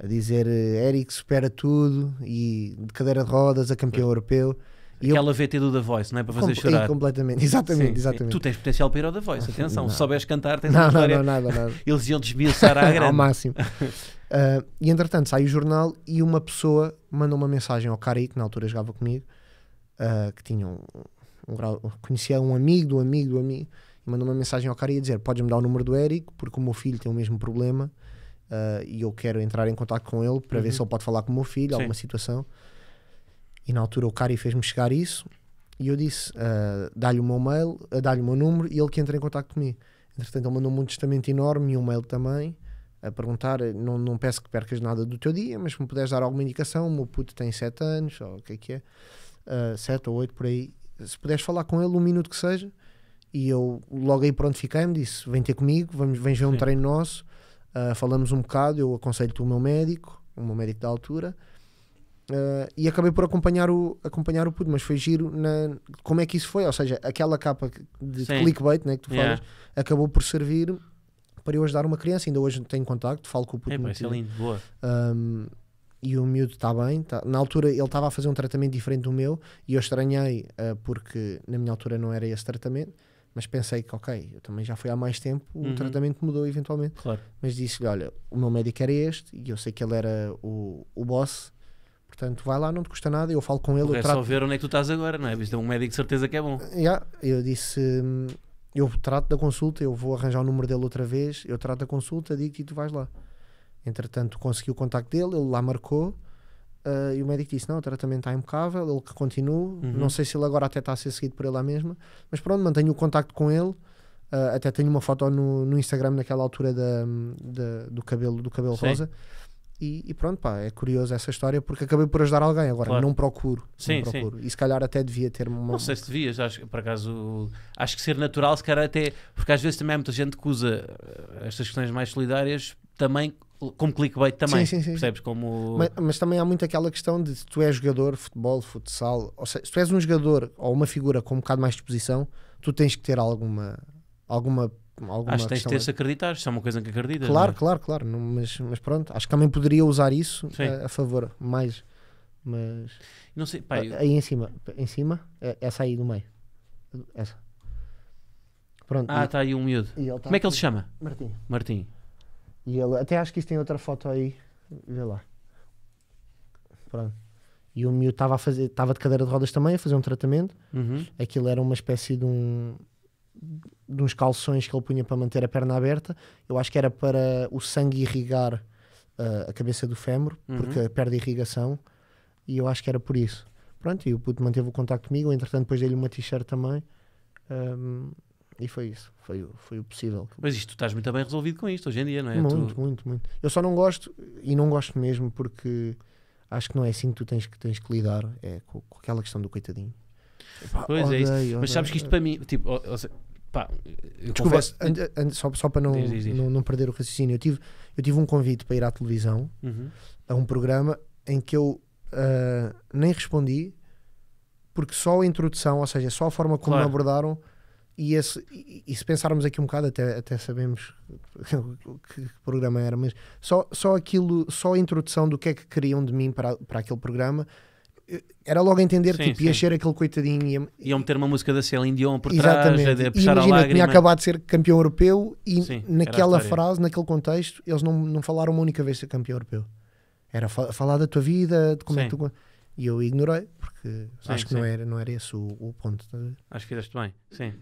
A dizer eh, Eric supera tudo e de cadeira de rodas a campeão europeu.
Aquela VT do The Voice, não é? Para fazer Com... chorar. completamente, exatamente, Sim. exatamente. Tu tens potencial para ir ao The Voice, atenção. Não. Se souberes cantar, tens não, uma história. Não, não, nada, nada. Eles iam desbiaçar à grande. ao máximo.
Uh, e entretanto sai o jornal e uma pessoa mandou uma mensagem ao Cari, que na altura jogava comigo, uh, que tinha um, um grau, conhecia um amigo do amigo do amigo e mandou uma mensagem ao cara e a dizer: Podes-me dar o número do Eric, porque o meu filho tem o mesmo problema uh, e eu quero entrar em contato com ele para uhum. ver se uhum. ele pode falar com o meu filho, Sim. alguma situação. E na altura o cara fez-me chegar isso e eu disse: uh, Dá-lhe o meu mail, uh, dá-lhe o meu número e ele que entra em contato comigo. Entretanto, ele mandou-me um testamento enorme e um mail também a perguntar, não, não peço que percas nada do teu dia, mas se me puderes dar alguma indicação, o meu puto tem 7 anos, ou o que é que é, 7 uh, ou 8 por aí, se puderes falar com ele um minuto que seja. E eu logo aí pronto fiquei-me, disse: vem ter comigo, vamos, vens ver um treino nosso, uh, falamos um bocado, eu aconselho-te o meu médico, o meu médico da altura. Uh, e acabei por acompanhar o, acompanhar o puto, mas foi giro na, como é que isso foi, ou seja, aquela capa de Sim. clickbait né, que tu falas, yeah. acabou por servir para eu ajudar uma criança, ainda hoje tenho contacto, falo com o puto. É, muito, é lindo, boa. Um, ah, e o miúdo está bem. Tá... Na altura ele estava a fazer um tratamento diferente do meu e eu estranhei uh, porque na minha altura não era esse tratamento, mas pensei que, ok, eu também já fui há mais tempo, o uhum. tratamento mudou eventualmente. Claro. Mas disse-lhe: olha, o meu médico era este e eu sei que ele era o, o boss. Portanto, vai lá, não te custa nada, eu falo com ele. É trato... só
ver onde é que tu estás agora, não é? Visto é um médico de certeza que é bom.
Yeah, eu disse: hum, eu trato da consulta, eu vou arranjar o número dele outra vez, eu trato da consulta, digo-te e tu vais lá. Entretanto, conseguiu o contacto dele, ele lá marcou. Uh, e o médico disse: Não, o tratamento está impecável, ele que continua. Uhum. Não sei se ele agora até está a ser seguido por ele lá mesma, mas pronto, mantenho o contacto com ele. Uh, até tenho uma foto no, no Instagram naquela altura da, da, do cabelo, do cabelo Sim. rosa. E, e, pronto, pá, é curioso essa história porque acabei por ajudar alguém agora, claro. não procuro. Sim, não procuro. Sim. E se calhar até devia
ter uma. Não sei se devias, acho, por acaso, acho que ser natural, se calhar até. Porque às vezes também há muita gente que usa ah, estas questões mais solidárias também como clickbait também, sim, sim, sim. percebes? Como... Mas,
mas, também há muito aquela questão de se tu és jogador, futebol, futsal, ou seja, se tu és um jogador ou uma figura com um bocado mais de exposição, tu tens que ter alguma. alguma Alguma acho que tens de ter se
acreditar, isso é uma coisa que acreditas. Claro, mas... É?
claro, claro, mas, mas pronto, acho que também poderia usar isso a, eh, a, favor, mais, mas não sei, pá, eh, eu... aí em cima, em cima, eh, essa aí do meio, essa. Pronto. Ah, está aí um miúdo. Tá como é que ele se chama? Martim. Martim. E ele, até acho que isso tem outra foto aí. Vê lá. Pronto. E o miúdo estava a fazer, estava de cadeira de rodas também, a fazer um tratamento. Uhum. Aquilo era uma espécie de um de uns calções que ele punha para manter a perna aberta. Eu acho que era para o sangue irrigar uh, a cabeça do fémur, uhum. porque perde irrigação. E eu acho que era por isso. Pronto, e o puto manteve o contacto comigo. Entretanto, depois dei-lhe uma t-shirt também. Um, e foi isso, foi,
foi o possível. Mas isto, tu estás muito bem resolvido com isto hoje em dia, não é? Muito, tu... muito,
muito. Eu só não gosto, e não gosto mesmo porque acho que não é assim que tu tens que, tens que lidar é, com, com aquela questão do coitadinho.
pois odeio, é isso. Odeio, Mas sabes odeio. que isto para mim, tipo, ou, ou seja, pá, Desculpa, confesso...
só, só para não, diz, diz, diz. não, Não, perder o raciocínio, eu tive, eu tive um convite para ir à televisão, uhum. a um programa em que eu uh, nem respondi porque só a introdução, ou seja, só a forma como claro. me abordaram e, esse, e, e, se pensarmos aqui um bocado, até, até sabemos que, que, programa era, mas só, só aquilo, só a introdução do que é que queriam de mim para, para aquele programa eh, era logo a entender que tipo, ia ser aquele coitadinho. Ia...
Iam meter uma música da Céline Dion por Exatamente. trás, a, puxar e imagina, a lágrima. tinha acabado
de ser campeão
europeu e sim, naquela frase,
naquele contexto, eles não, não falaram uma única vez ser campeão europeu. Era fal falar da tua vida, de como sim. é que tu. E eu ignorei, porque sim, acho que não era, não era esse o, o ponto.
Acho que fizeste bem, sim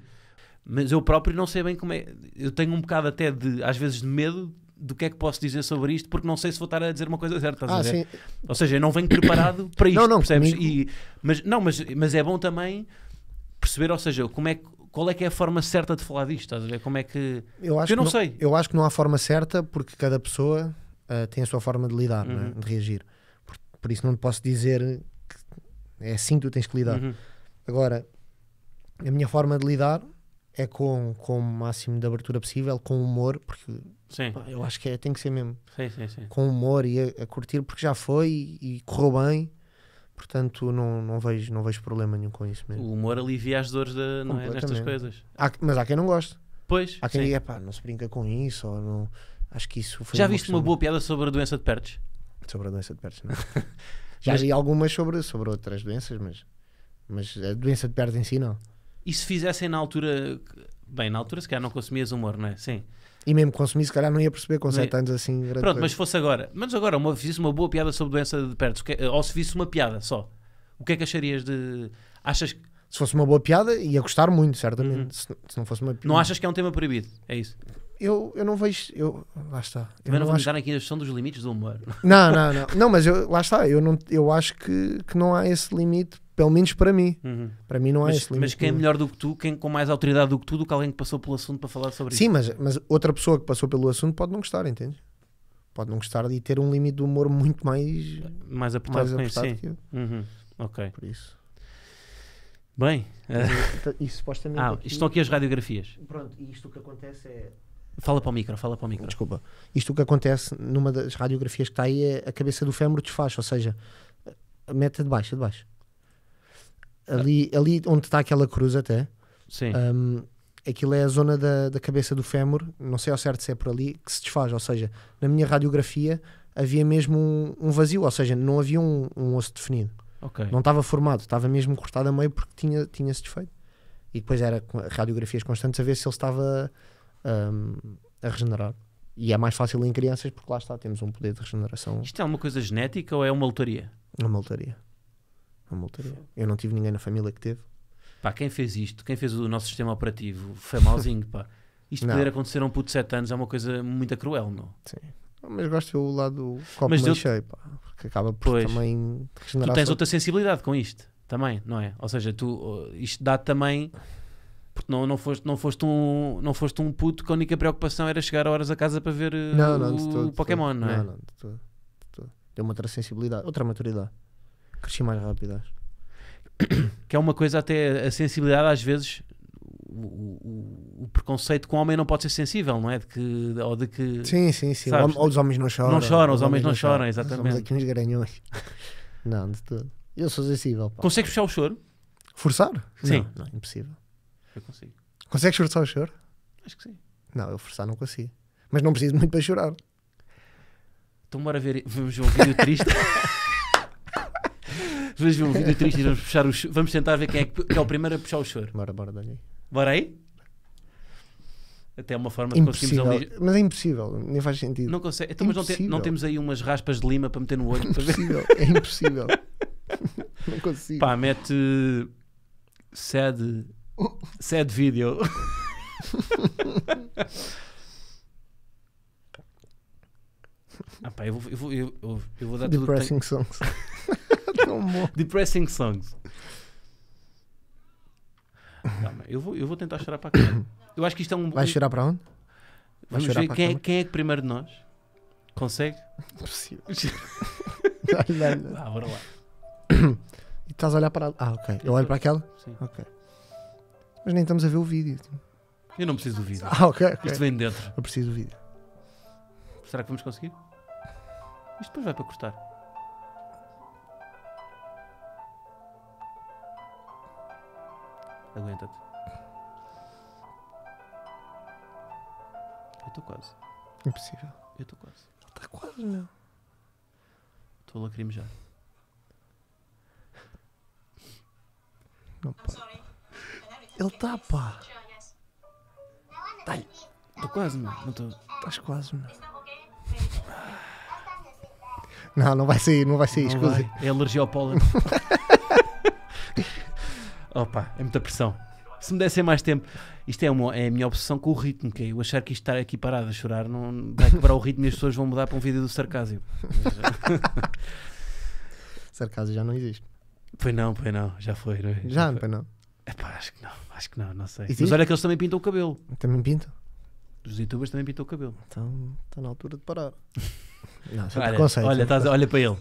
mas eu próprio não sei bem como é. Eu tenho um bocado até de, às vezes, de medo do que é que posso dizer sobre isto, porque não sei se vou estar a dizer uma coisa certa. Ah, Ou seja, eu não venho preparado para isto, não, não, percebes? E, mas, não, mas, mas é bom também perceber, ou seja, como é que, qual é que é a forma certa de falar disto, estás a ver? Como é que... Eu, acho eu não, que não sei.
Eu acho que não há forma certa porque cada pessoa uh, tem a sua forma de lidar, é? uhum. né? de reagir. Por, por, isso não te posso dizer que é assim que tu tens que lidar. Uhum. Agora, a minha forma de lidar é com, com o máximo de abertura possível, com humor, porque pá, eu acho que é, tem que ser mesmo sim, sim, sim. com humor e a, a, curtir, porque já foi e, e, correu bem, portanto não, não, vejo, não vejo problema nenhum com isso
mesmo. O humor alivia as dores de, não é, nestas coisas.
Há, mas há quem não goste. Pois. Há quem diga, pá, não se brinca com isso, ou não. Acho que isso Já uma viste uma boa
piada sobre a doença de Pertes? Sobre a doença de Pertes, não. Já vi
algumas sobre, sobre
outras doenças, mas, mas a
doença de Pertes em si não.
E se fizessem na altura. Bem, na altura se calhar não consumias humor, não é? Sim.
E mesmo consumisse, se calhar não ia perceber com 7 anos assim. Pronto, coisa. mas
fosse agora. Mas agora, uma, fizesse uma boa piada sobre doença de perto, é, ou se visse uma piada só, o que é que acharias de. Achas que.
Se fosse uma boa piada, ia gostar muito, certamente. Uhum. Se, se, não fosse uma piada. Não achas
que é um tema proibido? É isso? Eu, eu não vejo. Eu, lá está. Eu não, não vamos aqui a questão dos limites do humor. Não, não, não.
não, mas eu, lá está. Eu, não, eu acho que, que não há esse limite pelo menos para mim. Uhum. Para mim não há é mas, esse limite. Mas quem é
melhor do que tu, quem com mais autoridade do que tu, do que alguém que passou pelo assunto para falar sobre Sim, isso? Sim,
mas, mas outra pessoa que passou pelo assunto pode não gostar, entende? Pode não gostar e ter um limite de humor muito
mais... Mais apertado, mais apertado sim. que eu. Uhum. Ok. Por isso. Bem... Uh... E, supostamente ah, aqui... estão aqui as radiografias.
Pronto, e isto que acontece é... Fala para o micro, fala para o micro. Desculpa. Isto que acontece numa das radiografias que está aí é a cabeça do fémur desfaz, ou seja, mete de baixo, de baixo. Ali, ali onde está aquela cruz até. Sim. Um, aquilo é a zona da, da cabeça do fémur, não sei ao certo se é por ali, que se desfaz. Ou seja, na minha radiografia havia mesmo um, um vazio, ou seja, não havia um, um osso definido. Okay. Não estava formado, estava mesmo cortado a meio porque tinha, tinha se desfeito. E depois era radiografias constantes a ver se ele estava um, a regenerar. E é mais fácil em crianças porque lá está, temos um poder de regeneração.
Isto é uma coisa genética ou é uma lotaria? É uma lotaria multaria.
Eu não tive ninguém na família que teve.
Pá, quem fez isto? Quem fez o nosso sistema operativo? Foi malzinho, pá. Isto não. poder acontecer a um puto de 7 anos é uma coisa muito cruel, não? Sim.
Mas gosto do lado copo mas eu... cheio, pá.
Porque acaba por pois. também Tu tens só... outra sensibilidade com isto, também, não é? Ou seja, tu, eh, isto dá também... Porque não, não, foste, não, foste um, não foste um puto que a única preocupação era chegar a horas a casa para ver eh, não, o, o Pokémon, não é? Não, não,
de todo. Deu
uma outra sensibilidade, outra maturidade. Cresci mais rápido, acho. Que é uma coisa até a sensibilidade às vezes o, o, o, preconceito com o homem não pode ser sensível, não é? De que, ou de que. Sim, sim, sim. Sabes? Ou os homens não choram. Não choram, os, os homens, homens, não choram, choram exatamente. Somos
aqui nos garanhões. não, de tudo. Eu sou sensível. Pá. Consegues puxar o choro? Forçar? Sim.
Não, não, impossível. Eu consigo.
Consegues forçar o choro? Acho que sim. Não, eu
forçar não consigo.
Mas não preciso muito para chorar.
Então, bora ver. Vamos ver um vídeo triste. Vamos ver um vídeo triste e vamos puxar os, Vamos tentar ver quem é que, é o primeiro a puxar o choro. Bora, bora, dá aí. Bora aí? Até é uma forma de conseguirmos ali...
Mas é impossível, nem faz sentido. Não consegue. Então, é mas não, te... não,
temos aí umas raspas de lima para meter no olho. É impossível, é impossível. não consigo. Pá, mete. Sad. Sad vídeo. Ah, pá, eu vou, eu vou, eu, eu, eu vou dar Depressing tudo. Songs. Depressing Songs. Calma, eu vou, eu vou tentar chorar para aquela. Eu acho que isto é um. Vai chorar para onde? Vamos ver quem é, quem é que primeiro de nós consegue. Impossível. ah, bora lá.
E estás a olhar para. Ah, ok. Eu olho para aquela? Sim. Ok. Mas nem estamos a ver o vídeo. Tipo.
Eu não preciso do vídeo. Ah, ok. okay. Isto vem dentro. Eu preciso do vídeo. Será que vamos conseguir? Isto depois vai para cortar. Aguenta-te. Eu estou quase. Impossível. Eu estou quase. Está quase, meu. Estou a lacrimejar. Não,
tá, pá.
Ele está, pá.
Tá. Estou quase, meu. Estás quase, meu. Não, não vai sair, não vai sair, escusa.
É alergia ao pólen. Opa, é muita pressão. Se me dessem mais tempo, isto é, uma, é a minha obsessão com o ritmo, que é eu achar que isto estar aqui parado a chorar não vai quebrar o ritmo e as pessoas vão mudar para um vídeo do sarcasmo.
sarcasmo já não existe. foi não, foi não, já foi, não é? Já, já foi. não.
Epá, acho que não, acho que não, não sei. Existe? Mas olha que eles
também pintam o cabelo. Também pintam? Os
youtubers também pintam o cabelo. Então está na altura de parar.
Não, sem olha, preconceito. Olha, estás, olha para ele.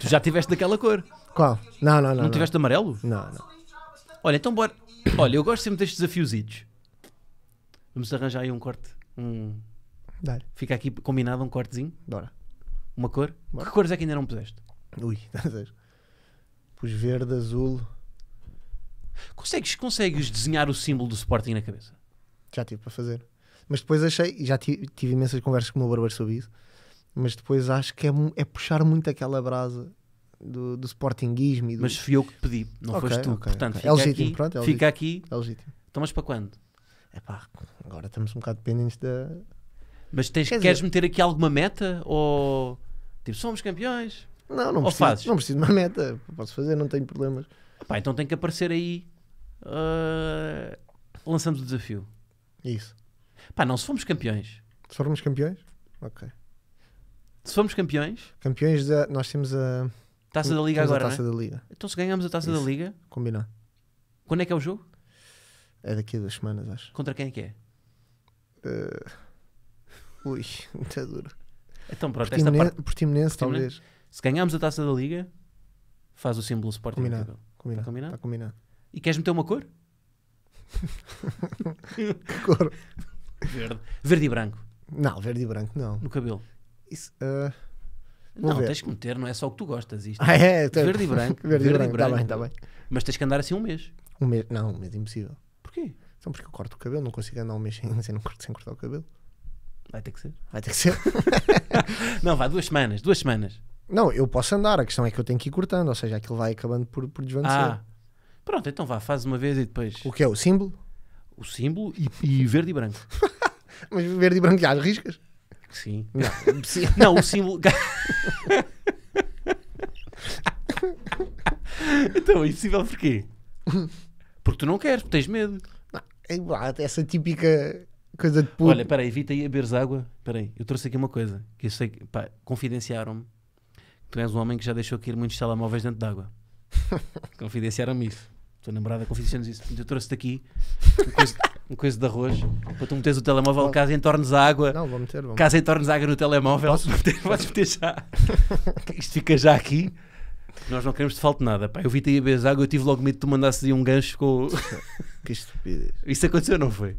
Tu já tiveste daquela cor.
Qual? Não, não, não. Não tiveste
amarelo? Não, não. Olha, então bora. Olha, eu gosto sempre destes desafiositos. Vamos arranjar aí um corte. Um... Dá-lhe. Fica aqui combinado um cortezinho. Bora. Uma cor? Bora. Que cores é que ainda não puseste? Ui, estás a ver? Pus verde, azul. Consegues, consegues desenhar o símbolo do Sporting na cabeça? Já tive para fazer.
Mas depois achei, e já tive, tive imensas conversas com o meu barbeiro sobre isso mas depois acho que é, é puxar muito aquela brasa do, do sportinguismo. Do... Mas fui eu que pedi, não okay, foste tu. Okay, Portanto, okay. Fica, é legítimo, aqui, pronto, é fica
aqui. É legítimo. Então, mas para quando? pá,
agora estamos um bocado dependentes da.
Mas tens, Quer queres dizer... meter aqui alguma meta? Ou tipo, somos campeões? Não, não, preciso, fazes? não
preciso de uma meta. Posso fazer, não tenho problemas.
Pá, então tem que aparecer aí. Uh, lançamos o desafio. Isso. Pá, não, se formos campeões.
Se formos campeões?
Ok. Somos campeões.
Campeões da. Nós temos a. Taça da Liga agora. A taça né? da Liga.
Então se ganhamos a taça Isso. da Liga. Combinado. Quando é que é o jogo?
É daqui a duas semanas, acho.
Contra quem é que é? Uh... Ui, muito duro. Então pronto, Portimonense, esta parte... Portimonense, talvez. Se ganhamos a taça da Liga, faz o símbolo Sporting. Combinado. Tá combinado. Está combinado? Está combinado. E queres meter uma cor? que cor? Verde. Verde e branco.
Não, verde e branco não. No cabelo. Isso, uh, ah, não, ver. tens que meter,
não é só o que tu gostas. Isto. Ah, é, então, Verde e branco. verde, verde, e branco, está bem, está bem. Mas tens que andar assim um mês.
Um mês, não, um mês é impossível. Porquê? Então porque eu corto o cabelo, não consigo andar um mês sem, sem, sem cortar o cabelo.
Vai ter que ser. Vai ter que ser. não, vá, duas semanas, duas semanas. Não,
eu posso andar, a questão é que eu tenho que ir cortando, ou seja, aquilo vai acabando por, por desvanecer. Ah,
pronto, então vá, faz uma vez e depois. O que é? O símbolo? O símbolo e, e verde e branco.
Mas verde e branco e às riscas?
Sim. Não,
sim. não o símbolo.
então, é impossível porquê? Porque tu não queres, porque tens medo. Não, é igual, essa típica coisa de puto. Olha, peraí, evita aí beberes água. Peraí, eu trouxe aqui uma coisa que eu sei que, pá, confidenciaram-me. Tu és um homem que já deixou cair muitos telemóveis dentro d'água. Confidenciaram-me isso. Tua namorada confidenciou-nos isso. Eu trouxe-te aqui um coisa de arroz para tu meteres o telemóvel casa caso entornes a água. Não, vou meter. vamos casa Caso entornes a água no telemóvel, Posso? meter, podes meter já. Isto fica já aqui. Nós não queremos que te falte nada. Pá, eu vi-te aí a beber água, eu tive logo medo de tu mandasses aí um gancho com. que estupidez. Isso aconteceu, não foi?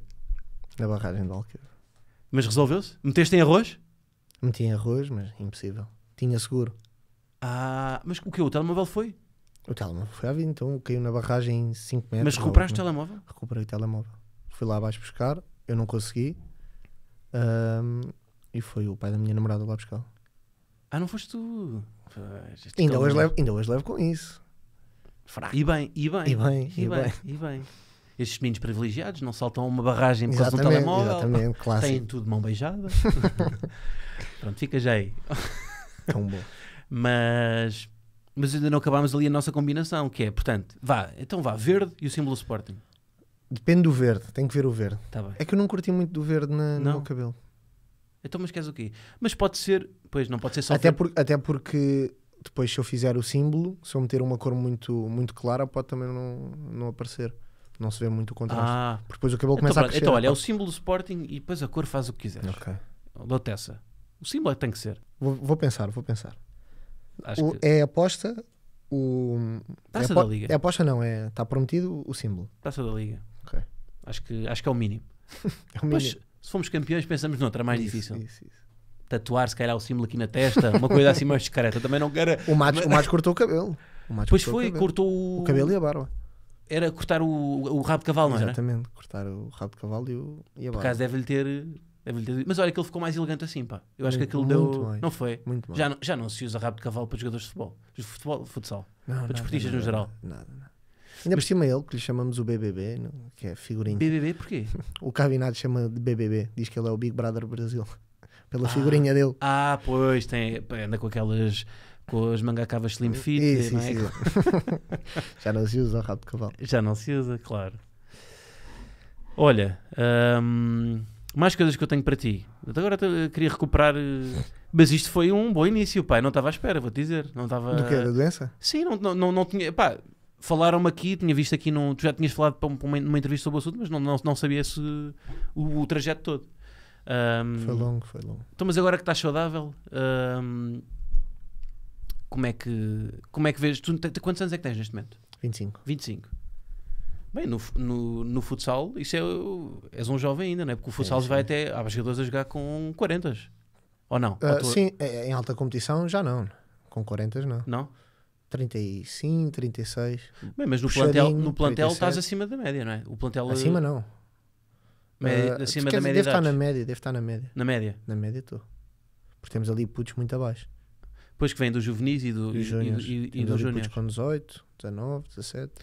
Na barragem de Alqueva.
Mas resolveu-se? Meteste em arroz?
Meti em arroz, mas impossível. Tinha seguro.
Ah, mas o que? O telemóvel foi?
O telemóvel foi à vida, então caiu na barragem em 5 metros. Mas recuperaste o telemóvel? Recuperei o telemóvel fui lá abaixo buscar, eu não consegui. Um, e foi o pai da minha namorada lá buscar.
Ah, não foste tu? ainda, hoje levo,
ainda hoje levo com isso.
Fraco. E bem, e bem. E bem, e, e bem, bem. E bem. Estes meninos privilegiados não saltam uma barragem por causa de um telemóvel. Exatamente, clássico. Têm tudo mão beijada. Pronto, fica já aí. Tão bom. Mas, mas ainda não acabámos ali a nossa combinação, que é, portanto, vá, então vá, verde e o símbolo Sporting. Depende
do verde, tem que ver o verde. Tá
bem. É que eu não curti muito do verde na, no meu cabelo. Então, mas queres o quê? Mas pode ser, pois não pode ser só Até, verde. por-
até porque depois, se eu fizer o símbolo, se eu meter uma cor muito, muito clara, pode também não, não aparecer. Não se vê muito o contraste. Ah, Porque depois o cabelo então, começa a então, crescer. então olha, é o
símbolo do Sporting e depois a cor faz o que quiseres. Ok. dou O símbolo é que tem que ser. Vou, vou pensar, vou pensar.
Acho O- que... É aposta. O, Taça é da Liga. É aposta, não, é. Está prometido o símbolo.
Taça da Liga. Acho que, acho que é o mínimo. é o mínimo. se fomos campeões, pensamos noutra mais isso, difícil. Isso, isso. Tatuar, se calhar, o símbolo aqui na testa, uma coisa assim mais discreta. Também não quero. O Matos, mas... o Matos cortou o
cabelo. O Matos pois foi, o cortou o... o cabelo e a barba
era cortar o, o rabo de cavalo, não era? Exatamente, cortar o rabo de cavalo e, o, e a barba. Por acaso deve-lhe ter, deve ter, Mas olha que ele ficou mais elegante assim, pá. Eu acho muito, que aquilo deu. Bem. Não foi? Muito já, bem. já não se usa rabo de cavalo para jogadores de futebol, de futebol futsal, não, para desportistas no geral. Nada,
nada. Ainda Mas... por cima ele, que lhe
chamamos o BBB, que é figurinha. BBB
porquê? O cabinado chama de BBB, diz que ele é o Big
Brother Brasil, pela ah, figurinha dele. Ah, pois, tem, anda com aquelas com as mangacavas slim fit, isso, não é? Isso, Já não se usa o rabo de cavalo. Já não se usa, claro. Olha, hum, mais coisas que eu tenho para ti. Agora eh, queria recuperar. Eh, mas isto foi um bom início, pai. Não estava à espera, vou-te dizer. Não estava... Do que? Da doença? Sim, não, não, não, não tinha. Pá, falaram-me aqui, tinha visto aqui, num, tu já tinhas falado para uma, numa entrevista sobre o assunto, mas não, não, não sabia se o, o trajeto todo. Um, foi longo, foi longo. Então, mas agora que estás saudável, um, como, é que, como é que vês? Tu, quantos anos é que tens neste momento? 25. 25. Bem, no, no, no futsal, isso é. És um jovem ainda, não é? Porque o é, futsal sim, vai sim. até. Há jogadores a jogar com 40. Ou não? Uh, Sim,
é, é em alta competição já não. Com 40 não. Não? 35, 36. Bem, mas no plantel, no plantel 37. estás
acima da média, não é? O plantel eh, acima não. Eh, média, uh, acima da média. Deve estar na média, deve
estar na média. Na média. Na média estou. Porque temos ali putos muito abaixo. Pois que vem dos juvenis
e do, dos juniors. E, e, e dos juniors. com 18, 19, 17.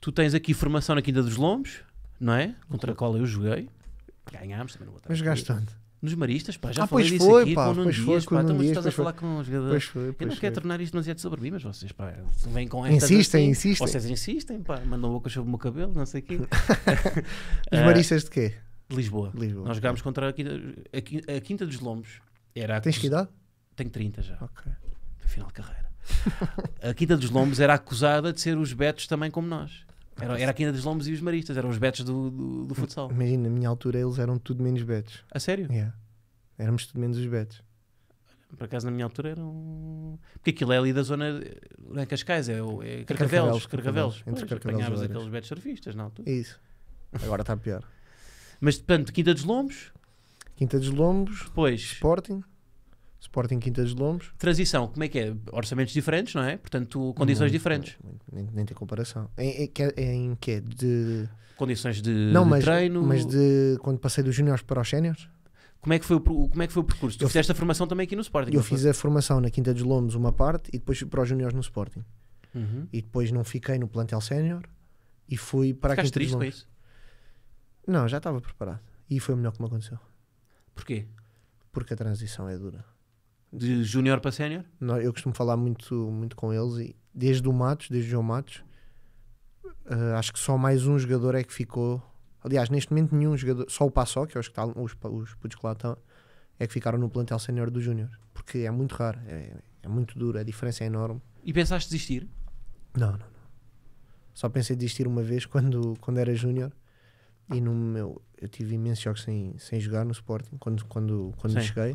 Tu tens aqui formação na Quinta dos Lombos, não é? Contra a qual eu joguei. Ganhámos também no
outro. Mas gastando
nos maristas, pá, já ah, falei disso foi, aqui pá, então, pois foi, pá, a falar com jogador. Pois foi, pois eu não quero tornar isto demasiado sobre mim, mas vocês, pá, vêm com esta... Insistem, assim, insistem. Vocês insistem, pá, mandam bocas sobre o meu cabelo, não sei o quê. Os ah, maristas de quê? De Lisboa. Lisboa. Nós jogámos contra a Quinta, a quinta, dos Lombos. Era Tens que idade? Tenho 30 já. Ok. Final de carreira. a Quinta dos Lombos era acusada de ser os betos também como nós. Era, era a quinta dos lombos e os maristas, eram os betos do, do, do futsal.
Imagina, na minha altura eles eram tudo menos betos. A sério? Yeah. Éramos tudo menos os betos.
Por acaso na minha altura eram. Porque aquilo é ali da zona. Não é Cascais, é, o... é Carcavelos. Carcavelos. Carcavelos. Pois, Entre Carcavelos apanhavas aqueles betos surfistas na altura. Isso. Agora está pior. Mas, portanto, Quinta dos Lombos.
Quinta dos Lombos. Depois. Sporting. Sporting Quinta dos Lombos.
Transição, como é que é? Orçamentos diferentes, não é? Portanto, condições diferentes. Nem, nem, tem comparação.
Em, em, em que é?
De... Condições de, não, mas, de treino? mas
de quando passei dos juniores para os séniores.
Como é, que foi o, como é que foi o percurso? Tu eu fizeste a formação também aqui no Sporting? Eu fiz a
formação na Quinta dos Lombos, uma parte, e depois para os juniores no Sporting. Uhum. E depois não fiquei no plantel sénior e fui para Ficaste a Quinta triste dos Lombos. com isso? Não, já estava preparado. E foi o melhor que me aconteceu. Porquê? Porque a transição
é dura. De júnior para sénior? Eu costumo falar
muito, muito com eles e desde o Matos, desde o João Matos, uh, acho que só mais um jogador é que ficou. Aliás, neste momento nenhum jogador, só o Passoque que eu acho que está os, os putos que lá estão, é que ficaram no plantel sénior do Júnior. Porque é muito raro, é, é muito duro, a diferença é enorme.
E pensaste desistir? Não, não, não.
Só pensei desistir uma vez quando, quando era Júnior e no meu eu tive imensos jogos sem, sem jogar no Sporting quando quando quando cheguei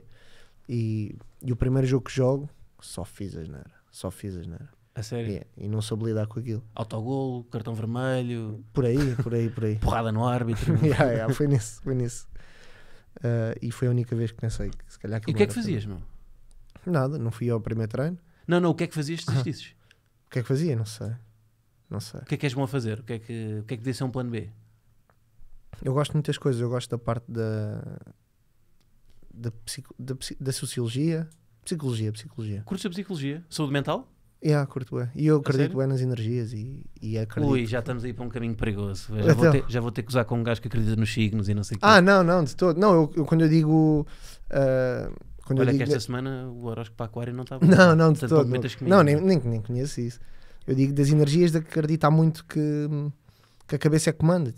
e e o primeiro jogo que jogo, só fiz asneira. Só fiz asneira. A sério? É, e não soube lidar com aquilo.
Autogolo, cartão vermelho.
Por aí, por aí, por aí. Porrada no árbitro. yeah, yeah, foi nisso, foi nisso. Uh, e foi a única vez que pensei que se calhar que E o que é que fazias, meu? Nada, não fui ao primeiro treino. Não, não, o que é que fazias se desistisses? o que é que fazia? Não sei. Não sei. O
que é que és bom a fazer? O que é que, o que, é que podia ser um plano B?
Eu gosto de muitas coisas. Eu gosto da parte da, da, psico, da, da sociologia. Psicologia, psicologia.
Curtes a psicologia? Saúde mental?
Yeah, curto é. E eu acredito é nas energias e,
e acredito. Ui, já estamos aí para um caminho perigoso. Já, então. vou ter, já vou ter que usar com um gajo que acredita nos signos e não sei o que.
Ah, não, não, de todo. Não, eu, eu quando eu digo. Uh, quando Olha eu digo... que esta
semana o horóscopo para Aquário não estava. Não, não, de todo. Não, nem,
nem, nem, conheço isso. Eu digo das energias da acredito há muito que, que a cabeça é comanda.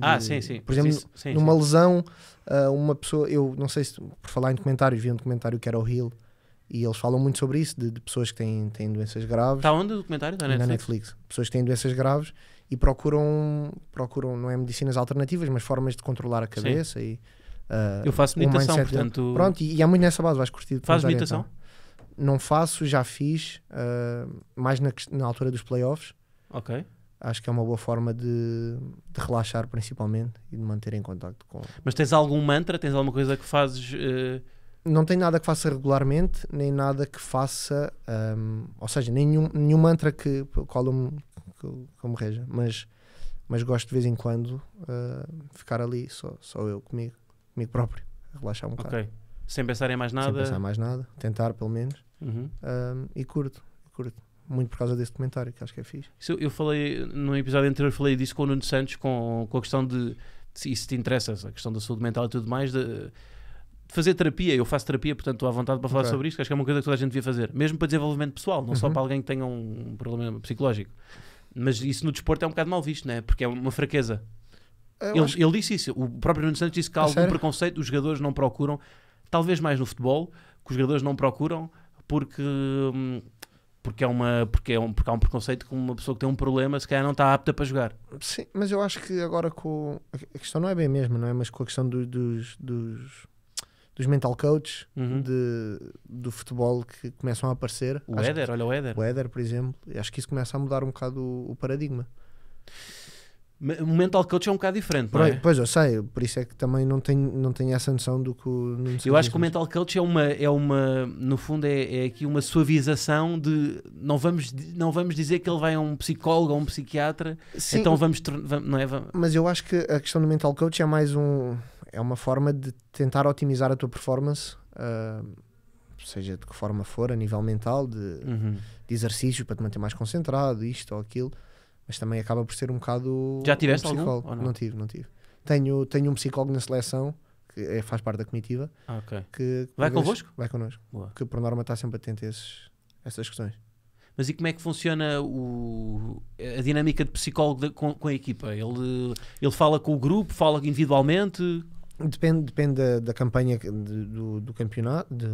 Ah, de, ah, sim, sim. Por exemplo, sim, numa sim. lesão, ah, uma pessoa, eu não sei se por falar em documentários, vi um documentário que era o Hill e eles falam muito sobre isso, de, de pessoas que têm, têm doenças graves. Está onde o documentário? Está na Netflix? Netflix. Pessoas que têm doenças graves e procuram, procuram, não é medicinas alternativas, mas formas de controlar a cabeça sim. e. Uh, eu faço meditação, um portanto. De... Pronto, e, e há é muito nessa base, vais curtir. faz meditação? Então. Não faço, já fiz, uh, mais na, na altura dos playoffs. Ok acho que é uma boa forma de, de, relaxar principalmente e de manter em contacto com.
Mas tens algum mantra? Tens alguma coisa que fazes? Uh...
Não tem nada que faça regularmente, nem nada que faça, um, ehm, ou seja, nenhum, nenhum mantra que qual eu me, que, me reja, mas, mas gosto de vez em quando uh, ficar ali, só, só eu comigo, comigo próprio, relaxar
um okay. bocado. Sem pensar em mais nada? Sem pensar em mais nada,
tentar pelo menos, uhum. um, ehm, e curto, curto muito por causa desse comentário, que acho que é fixe.
eu falei, num episódio anterior, falei disso com o Nuno Santos, com, com a questão de, se, se te interessa, a questão da saúde mental e tudo mais, de, de fazer terapia. Eu faço terapia, portanto estou à vontade para falar okay. sobre isto, que acho que é uma coisa que toda a gente devia fazer, mesmo para desenvolvimento pessoal, não uhum. só para alguém que tenha um problema psicológico. Mas isso no desporto é um bocado mal visto, né? porque é uma fraqueza. Ele, acho... ele, disse isso, o próprio Nuno Santos disse que há algum preconceito, os jogadores não procuram, talvez mais no futebol, que os jogadores não procuram, porque. Hum, porque, é uma, porque, é um, porque há um preconceito que uma pessoa que tem um problema se calhar não está apta para jogar. Sim,
mas eu acho que agora com. A questão não é bem a mesma, não é? Mas com a questão do, dos, dos, dos mental coaches uhum. de, do futebol que começam a aparecer. O acho Éder, que, olha o Éder. O Éder, por exemplo. Acho que isso começa a mudar um bocado o, o paradigma um mental coach é um bocado diferente, não é? Pois eu sei, por isso é que também não tenho, não tenho essa noção do que Eu acho que o
mental coach é uma, é uma no fundo, é, é aqui uma suavização de não vamos, não vamos dizer que ele vai a um psicólogo ou um psiquiatra, Sim, então vamos, não é?
Mas eu acho que a questão do mental coach é mais um, é uma forma de tentar otimizar a tua performance. Uh, seja de que forma for, a nível mental, de, uhum. de exercícios para te manter mais concentrado, isto ou aquilo mas também acaba por ser um bocado. Já tiveste um psicólogo? Algum, não? não? tive, não tive. Tenho, tenho um psicólogo na seleção que é, faz parte da comitiva. Ah, okay. que, vai vezes, convosco? Vai connosco. Boa. Que por norma está sempre atento a esses, essas questões.
Mas e como é que funciona o, a dinâmica de psicólogo com, com, a equipa? Ele, ele fala com o grupo, fala individualmente?
Depende, depende da, da campanha do, do, campeonato, de,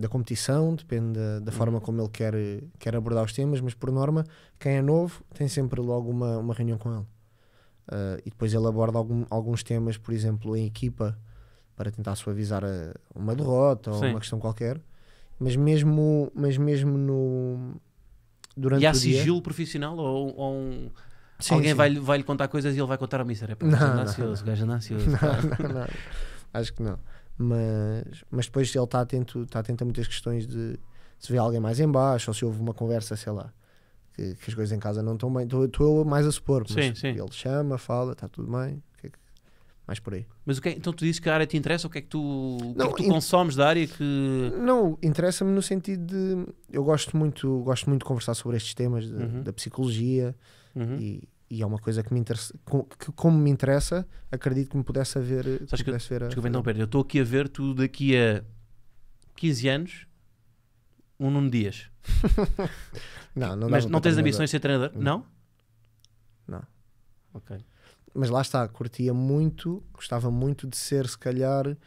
da competição, depende da, da, uhum. forma como ele quer, quer abordar os temas, mas por norma, quem é novo tem sempre logo uma, uma reunião com ele. Uh, e depois ele aborda algum, alguns temas, por exemplo, em equipa, para tentar suavizar a, uma derrota Sim. ou uma questão qualquer. Mas mesmo, mas mesmo no.
Durante e há sigilo dia, profissional ou, ou um Sim, Alguém Vai, vai lhe contar coisas e ele vai contar ao Mister. É porque não, não, ansioso, não. gajo anda ansioso. Não, não, não.
Acho que não. Mas, mas depois ele está atento, tá atento a muitas questões de se vê alguém mais embaixo ou se houve uma conversa, sei lá, que, que as coisas em casa não estão bem. Estou eu mais a supor, mas sim, sim. ele chama, fala, está tudo bem mais por aí.
Mas o que é, então tu dizes que a área te interessa? O que é que tu, é não, é que tu in... consomes da área que.
Não, interessa-me no sentido de. Eu gosto muito, gosto muito de conversar sobre estes temas de, uhum. da psicologia uhum. e, e, é uma coisa que me interessa. Que, como me interessa, acredito que me pudesse haver. Acho que, pudesse ver a... não
então, eu estou aqui a ver tu daqui a 15 anos, um Nuno Dias. não, não Mas não tens ambições de ser treinador? Hum. Não. não. Ok
mas lá está, curtia muito, gostava muito de ser, se calhar, uh,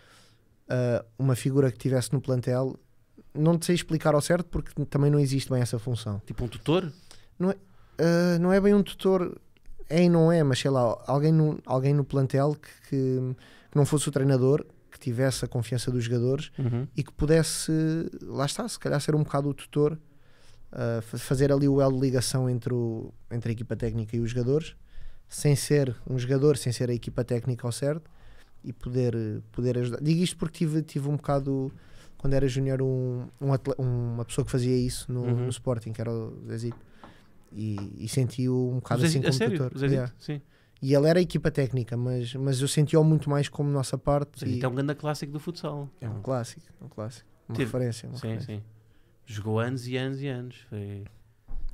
uma figura que tivesse no plantel. Não sei explicar ao certo, porque também não existe bem essa função. Tipo um tutor? Não é, uh, não é bem um tutor, é e não é, mas sei lá, alguém no, alguém no plantel que, que, que não fosse o treinador, que tivesse a confiança dos jogadores uhum. e que pudesse, lá está, se calhar ser um bocado o tutor, uh, fazer ali o elo de ligação entre, o, entre a equipa técnica e os jogadores sem ser um jogador, sem ser a equipa técnica ao certo e poder, poder ajudar. Digo isto porque tive, tive um bocado, quando era júnior, um, um uma pessoa que fazia isso no, uhum. no Sporting, que era o Zezito, e, e senti-o um bocado Zezito, assim como tutor. Zezito, yeah. sim. E ele era a equipa técnica, mas, mas eu senti-o muito mais como nossa parte. Zezito e... é
um grande clássico do futsal. É um clássico, um clássico. Uma Tive. referência. Uma sim, referência. sim. Jogou anos e anos e anos. Foi...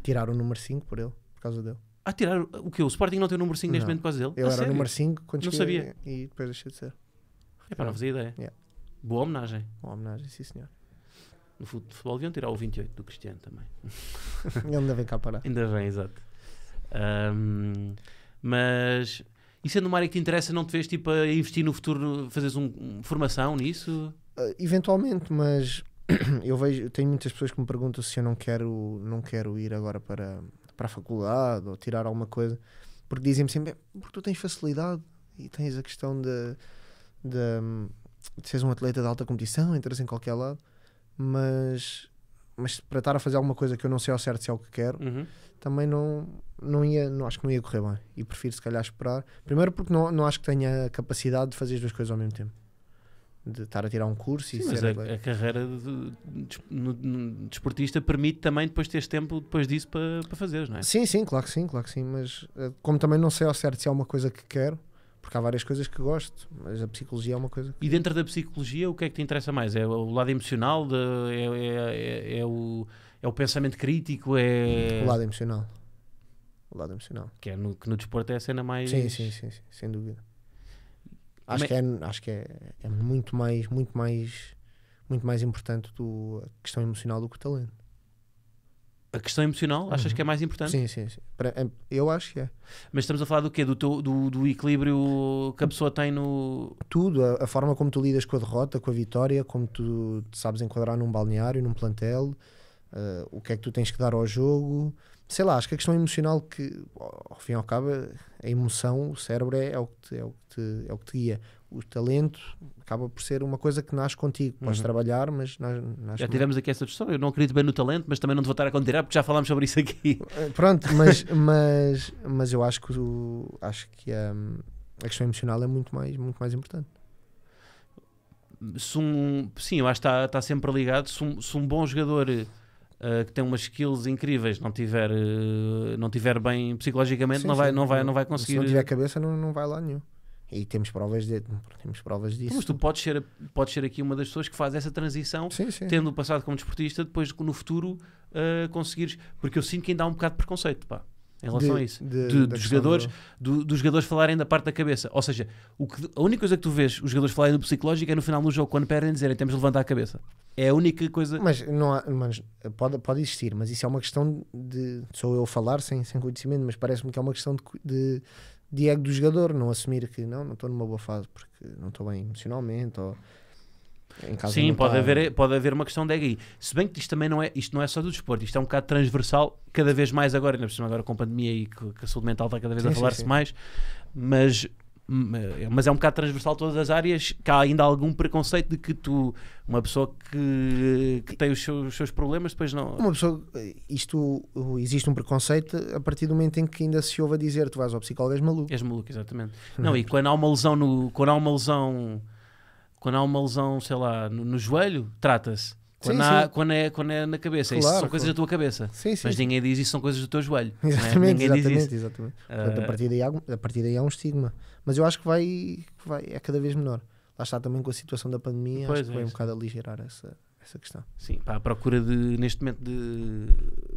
Tiraram o número 5 por ele, por causa dele. Ah, tirar o que O Sporting não tem o número 5 neste momento por causa dele? Ele a era sério? o número 5 quando Não sabia. E depois deixei de ser. É para não fazer ideia. Yeah. Boa homenagem. boa homenagem, sim senhor. No futebol deviam tirar o 28 do Cristiano também. Ele ainda vem cá parar. Ainda vem, exato. Um, mas e sendo uma área que te interessa, não te vês tipo a investir no futuro, fazeres um, formação nisso?
Uh, eventualmente, mas eu vejo, tenho muitas pessoas que me perguntam se eu não quero, não quero ir agora para para a faculdade ou tirar alguma coisa, porque dizem-me sempre, porque tu tens facilidade e tens a questão de, de, de seres um atleta de alta competição, entras em qualquer lado, mas, mas para estar a fazer alguma coisa que eu não sei ao certo se é o que quero, uhum. também não, não ia, não, acho que não ia correr bem. E prefiro se calhar esperar. Primeiro porque não, não acho que tenha a capacidade de fazer as duas coisas ao mesmo tempo de estar a tirar um
curso Sim, e ser a, a, carreira de, de, de, desportista permite também depois teres tempo depois disso para, para fazeres, não é? Sim,
sim, claro que sim, claro que sim, mas eh, como também não sei ao certo se é uma coisa que quero, porque há várias coisas que gosto, mas a psicologia é uma coisa
que... E dentro da psicologia o que é que te interessa mais? É o lado emocional? De, é, é, é, é, o, é o pensamento crítico? É... O lado
emocional. O lado emocional. Que, é no, que no desporto
é a cena mais... Sim, sim,
sim, sim sem dúvida. Acho, que, é, acho que é, é muito mais, muito mais, muito mais importante do, a questão emocional do que o talento.
A questão emocional, achas uhum. que é mais importante? Sim, sim, sim. É, eu acho que é. Mas estamos a falar do quê? Do, do, do equilíbrio que a pessoa tem no.
Tudo. A, a, forma como tu lidas com a derrota, com a vitória, como tu te sabes enquadrar num balneário, num plantel, uh, o que é que tu tens que dar ao jogo, sei lá, acho que a questão emocional que, ao fim e ao cabo, a emoção, o cérebro é, é o, que te, é, o que te, é o que te guia. O talento acaba por ser uma coisa que nasce contigo. Podes uhum. trabalhar, mas nasce,
Já tivemos aqui essa discussão. Eu não acredito bem no talento, mas também não te vou estar a contar porque já falámos sobre isso aqui. Eh, pronto, mas,
mas, mas eu acho que, o, acho que a, hum, a questão emocional é muito mais, muito mais importante.
Um, sim, eu acho que está, está sempre ligado. Se um, se um bom jogador uh, que tem umas skills incríveis, não tiver, uh, não tiver bem psicologicamente, sim, não, vai, sim. não, vai, não vai conseguir. Se não tiver eh, cabeça,
não, não vai lá nenhum. E temos provas, de, temos provas disso. Mas tu
podes ser, podes ser aqui uma das pessoas que faz essa transição, sim, sim. tendo o passado como desportista, depois no futuro uh, conseguires. Porque eu sinto que ainda há um bocado de preconceito, pá em relação de, a isso. De, de, dos, jogadores, do... dos jogadores falarem da parte da cabeça. Ou seja, o que, a única coisa que tu vês os jogadores falarem do psicológico é no final do jogo, quando perdem, dizerem temos de levantar a cabeça. É a única coisa.
Mas, não há, mas pode, pode existir, mas isso é uma questão de. Sou eu a falar sem, sem conhecimento, mas parece-me que é uma questão de, de, ego do jogador, não assumir que não, não estou numa boa fase porque não estou bem emocionalmente ou
em casa Sim, pode, tá. haver, pode haver uma questão de ego aí. Se bem que isto também não é, isto não é só do desporto, isto é um bocado transversal, cada vez mais agora, ainda por cima agora com a pandemia e que, que a saúde mental está cada vez sim, a falar-se mais, mas é, mas é um bocado transversal todas as áreas que há ainda algum preconceito de que tu uma pessoa que, que tem os seus, os seus, problemas depois não uma pessoa isto existe um preconceito a
partir do momento em que
ainda se ouve a dizer tu vais ao psicólogo és maluco és maluco exatamente não e quando há uma lesão no quando há uma lesão quando há uma lesão, sei lá, no, no joelho, trata-se. Quando, sim, há, sim. quando, é, quando é na cabeça, é claro, isso são claro. coisas da tua cabeça. Sim, mas ninguém diz isso são coisas do teu joelho. É? Exatamente, né? exatamente, exatamente. Portanto, a, partir
daí há, a partir daí há um estigma. Mas eu acho que vai, que vai é cada vez menor. Lá está também com a situação da pandemia, pois, acho que é vai um bocado aligerar essa, essa questão.
Sim, pá, a procura de, neste momento de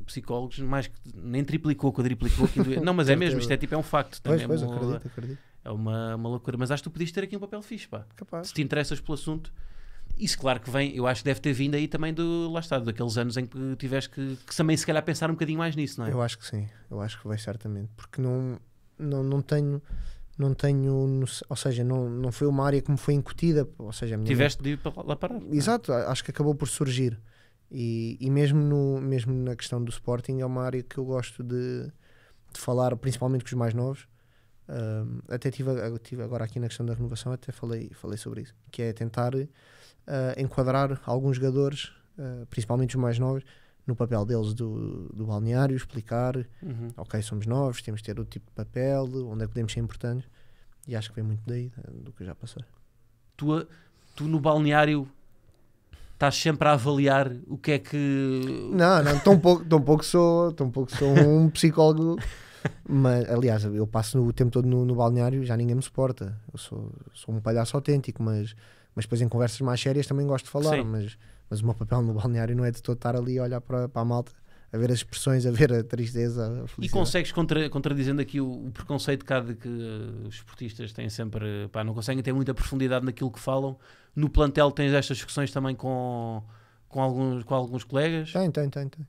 psicólogos, mais que nem triplicou, quadriplicou. não, mas é mesmo, isto é tipo, é um facto. Pois, também pois, é uma, acredito, acredito é uma, uma loucura. Mas acho que tu podias ter aqui um papel fixe, pá. Capaz. Se te interessas pelo assunto. Isso, claro que vem, eu acho que deve ter vindo aí também do, lá está, daqueles anos em que tiveste que, que também se calhar pensar um bocadinho mais nisso, não é? Eu
acho que sim, eu acho que vai certamente, porque não, não, não tenho, não tenho, ou seja, não, não foi uma área que me foi incutida, ou seja, Tiveste mãe... de ir para lá parar. É? Exato, acho que acabou por surgir, e, e mesmo, no, mesmo na questão do Sporting é uma área que eu gosto de, de falar, principalmente com os mais novos, até tive, tive, agora aqui na questão da renovação, até falei, falei sobre isso, que é tentar uh, enquadrar alguns jogadores, uh, principalmente os mais novos, no papel deles do, do balneário, explicar, uhum. ok, somos novos, temos de ter o tipo de papel, onde é que podemos ser importantes, e acho que vem muito daí, ah, do que já passei.
Tu, tu no balneário estás sempre a avaliar o que é que... Não,
não, tão pouco, tão pouco sou, tão pouco sou um psicólogo... Mas, aliás, eu passo o tempo todo no, no balneário e já ninguém me suporta. Eu sou, sou um palhaço autêntico, mas, mas depois em conversas mais sérias também gosto de falar. Mas, mas o meu papel no balneário não é de todo estar ali a olhar para, para a malta a ver as expressões, a ver a tristeza. A E
consegues, contra, contradizendo aqui o, o preconceito cá de que os esportistas têm sempre, pá, não conseguem ter muita profundidade naquilo que falam. No plantel tens estas discussões também com, com, alguns, com alguns colegas? Tem, tem, tem. tem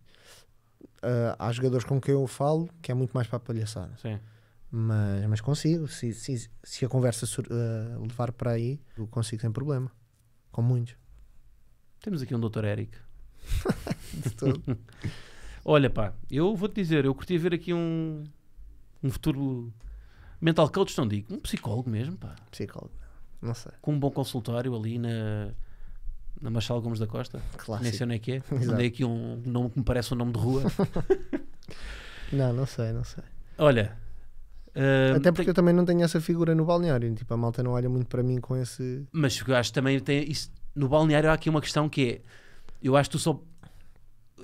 uh, há jogadores com quem eu falo que é muito mais para palhaçar. Sim. Mas, mas consigo, se, se, se a conversa uh, levar para aí, eu consigo sem problema. Com muitos.
Temos aqui um doutor Eric. De Olha, pá, eu vou-te dizer, eu curti ver aqui um, um futuro mental coach, não digo, um psicólogo mesmo, pá. Psicólogo, não sei. Com um bom consultório ali na, na Machal Gomes da Costa. Clássico. Nem sei onde é que é. Exato. Mandei aqui um nome que me parece um nome de rua.
não, não sei, não sei.
Olha. Uh, Até porque tem...
eu também não tenho essa figura no balneário. Tipo, a malta não olha muito para mim com esse.
Mas eu acho que também tem. Isso, no balneário há aqui uma questão que é. Eu acho que tu só.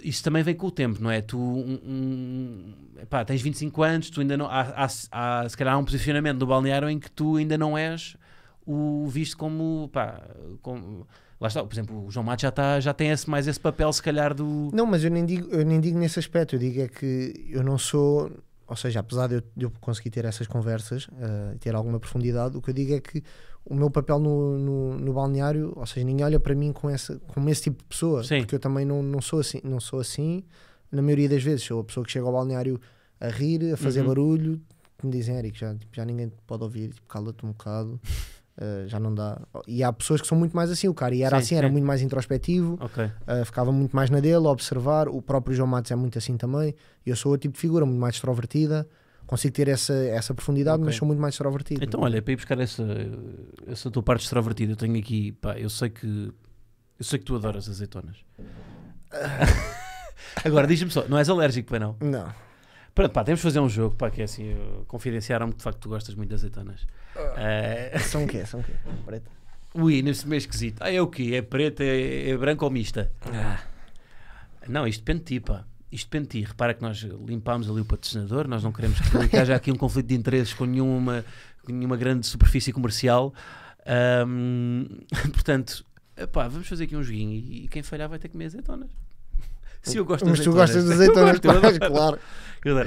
Isso também vem com o tempo, não é? Tu um, um, epá, tens 25 anos, tu ainda não. Há, há, há se calhar há um posicionamento no balneário em que tu ainda não és o visto como. Pá, como Lá está, por exemplo, o João Matos já, está, já tem esse, mais esse papel, se calhar, do. Não,
mas eu nem, digo, eu nem digo nesse aspecto. Eu digo é que eu não sou. Ou seja, apesar de eu, de eu conseguir ter essas conversas e uh, ter alguma profundidade, o que eu digo é que o meu papel no, no, no, balneário, ou seja, ninguém olha para mim com, essa, com esse tipo de pessoa, Sim. porque eu também não, não sou assim. Não sou assim na maioria das vezes, sou a pessoa que chega ao balneário a rir, a fazer uhum. barulho, que me dizem, Eric, já, tipo, já ninguém pode ouvir, tipo, cala-te um bocado. Ah, já não dá. E há pessoas que são muito mais assim. O cara e era sim, assim, sim. era muito mais introspectivo, okay. uh, ficava muito mais na dele, a observar. O próprio João Matos é muito assim também. Eu sou outro tipo de figura, muito mais extrovertida. Consigo ter essa, essa profundidade, okay. mas sou muito mais extrovertido.
Então, olha, é para ir buscar essa, essa tua parte extrovertida, eu tenho aqui. Pá, eu sei que. Eu sei que tu adoras azeitonas. Ah. Agora, diz-me só, não és alérgico, pai, não? Não. Pronto, pá, temos de fazer um jogo, pá, que é assim, confidenciaram-me que de facto tu gostas muito das azeitonas. uh... Ah. Eh, São o quê? São o quê? Preta? Ui, nesse meio esquisito. Ah, é o quê? É preta, é, é branca ou mista? Ah. Não, isto depende de ti, pá. Isto depende de ti. Repara que nós limpámos ali o patrocinador, nós não queremos que haja aqui um conflito de interesses com nenhuma, com nenhuma grande superfície comercial. Um, portanto, pá, vamos fazer aqui um joguinho e, e quem falhar vai ter que comer azeitonas. Se eu gosto Mas tu gostas de azeitonas, eu gosto, eu claro.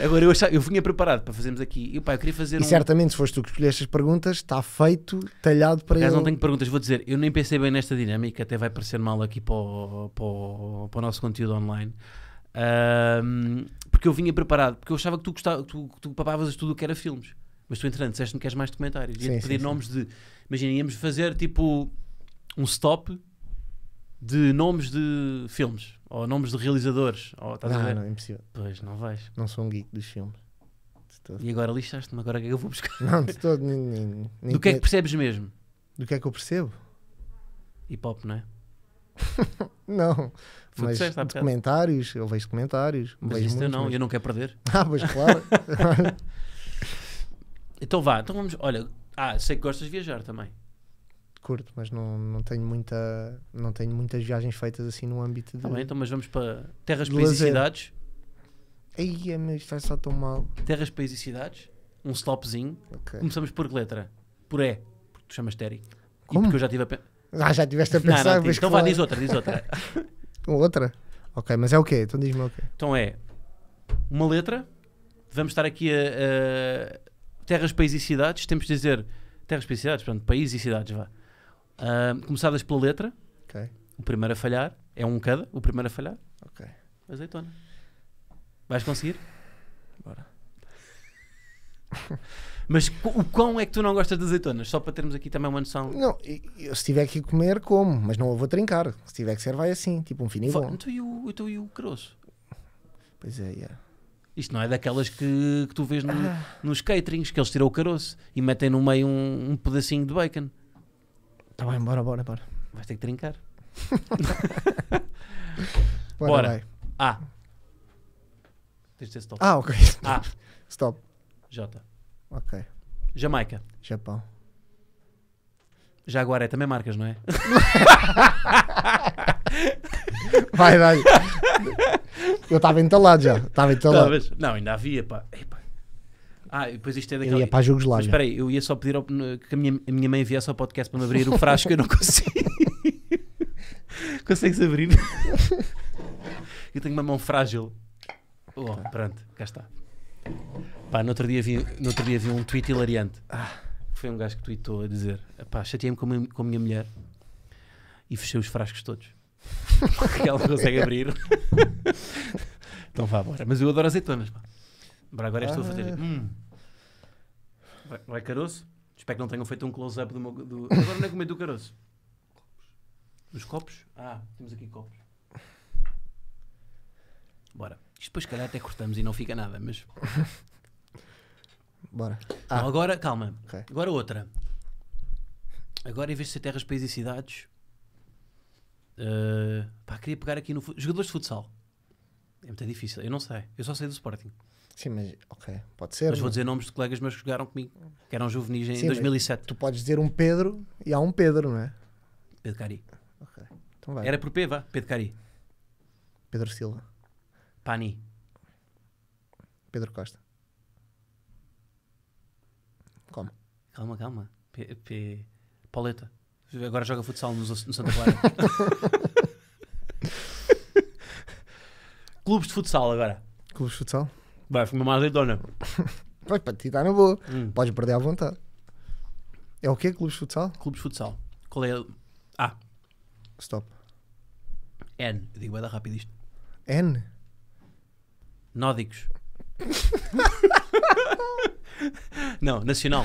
Agora, eu, achava, eu vinha preparado para fazermos aqui. E, pai eu queria fazer e um... certamente,
se foste tu que escolheste as perguntas, está feito, talhado para ele. não tenho
perguntas, vou dizer. Eu nem pensei bem nesta dinâmica, até vai parecer mal aqui para o, para o, para o nosso conteúdo online. Um, porque eu vinha preparado, porque eu achava que tu, gostava, tu, tu papavas tudo o que era filmes. Mas tu, entrando disseste-me que queres mais documentários. Ia-te pedir sim, nomes sim. de. Imagina, íamos fazer tipo um stop de nomes de filmes ou nomes de realizadores. Ou, estás a ah, ver? não, impossível. Pois, não vais. Não sou um geek dos filmes. E agora lixaste me agora o que é que eu vou buscar? Não, de
todo. Nem, nem- nem Do que é que
percebes mesmo? Do
que é que eu percebo? Hip hop, não é? Não. Foi Mas disseste há eu vejo comentários Mas vejo isto eu não, mas- eu não quero perder. Ah, pois claro.
Então vá, então vamos. Olha, ah, sei que gostas de viajar também
curto, mas não, não tenho muita não tenho muitas viagens feitas assim no âmbito tá de. Tá bem, então, mas vamos
para terras, países e cidades. Aí é mas isto vai só tão mal. Terras, países e cidades, um stopzinho. Okay. Começamos por que letra? Por E, porque tu chamas Terry. Como? E porque eu já tive a pensar. Ah, já tiveste a pensar. Não, não, mas então claro. vá, diz outra, diz outra.
outra? Ok, mas é o quê? Então diz-me o quê?
Então é uma letra. Vamos estar aqui a, a terras, países e cidades. Temos de dizer terras, países e cidades, pronto, países e cidades, vá Uh, começadas pela letra. O primeiro a falhar. É um cada, o primeiro a falhar. Ok. Azeitona. Vais conseguir? Bora. Mas o quão é que tu não gostas de azeitonas? Só para termos aqui também uma noção. Não,
eu, se tiver que comer, como, mas não a vou trincar. Se tiver que ser, vai assim, tipo um fininho então eu
estou e o, tu então e o caroço? Pois é, yeah. Isto não é daquelas que, que tu vês no, ah. nos caterings, que eles tiram o caroço e metem no meio um, um pedacinho de bacon.
Tá bem, bora, bora, bora.
Vais ter que trincar. bora. bora. Vai. A. Tens de dizer stop. Ah, ok. Stop. J. Ok. Jamaica. Japão. Jaguar é também marcas, não é? Vai, vai. Eu estava entalado já. Estava tá, entalado. Não, ainda havia, pá. Epa, ah, depois isto é daquela. Eu ia para a Jugoslávia. Mas espera aí, eu ia só pedir ao... que a minha, a minha mãe viesse ao podcast para me abrir o frasco eu não consigo. Consegues abrir? eu tenho uma mão frágil. Oh, pronto, cá está. Pá, no outro dia vi, no outro dia vi um tweet hilariante. Ah, foi um gajo que tweetou a dizer: pá, chateei-me com, com a minha mulher e fechei os frascos todos. Porque ela consegue abrir. então vá, bora. Mas eu adoro azeitonas, pá. Agora ah. estou a fazer. Hum. Vai caroço? Espero que não tenham feito um close-up do meu. Do... Agora não é comer do caroço. Os copos? Ah, temos aqui copos. Bora. Isto depois, calhar, até cortamos e não fica nada, mas. Bora. Ah. Não, agora, calma. Okay. Agora outra. Agora, em vez de ser terras, países e cidades. Uh, eh, pá, queria pegar aqui no. Jogadores de futsal. É muito difícil. Eu não sei. Eu só sei do Sporting. Sim, mas ok, pode ser. Mas vou é? dizer nomes de colegas meus que jogaram comigo, que eram juvenis em Sim, 2007.
Tu podes dizer um Pedro e há um Pedro, não é? Pedro Cari. ok Então vai. Era por
P, vá. Pedro Cari. Pedro Silva. Pani. Pedro Costa. Como? Calma, calma. P, P... Pauleta. Agora joga futsal no, no Santa Clara. Clubes de futsal agora. Clubes de futsal? Vai fumar uma azeitona.
Pois, para ti está na boa. Hum. Podes perder à vontade.
É o quê? Clubes de futsal? Clubes de futsal. Qual é? A. Ah. Stop. N. Eu digo, vai da rápido isto. N? nódicos não, nacional.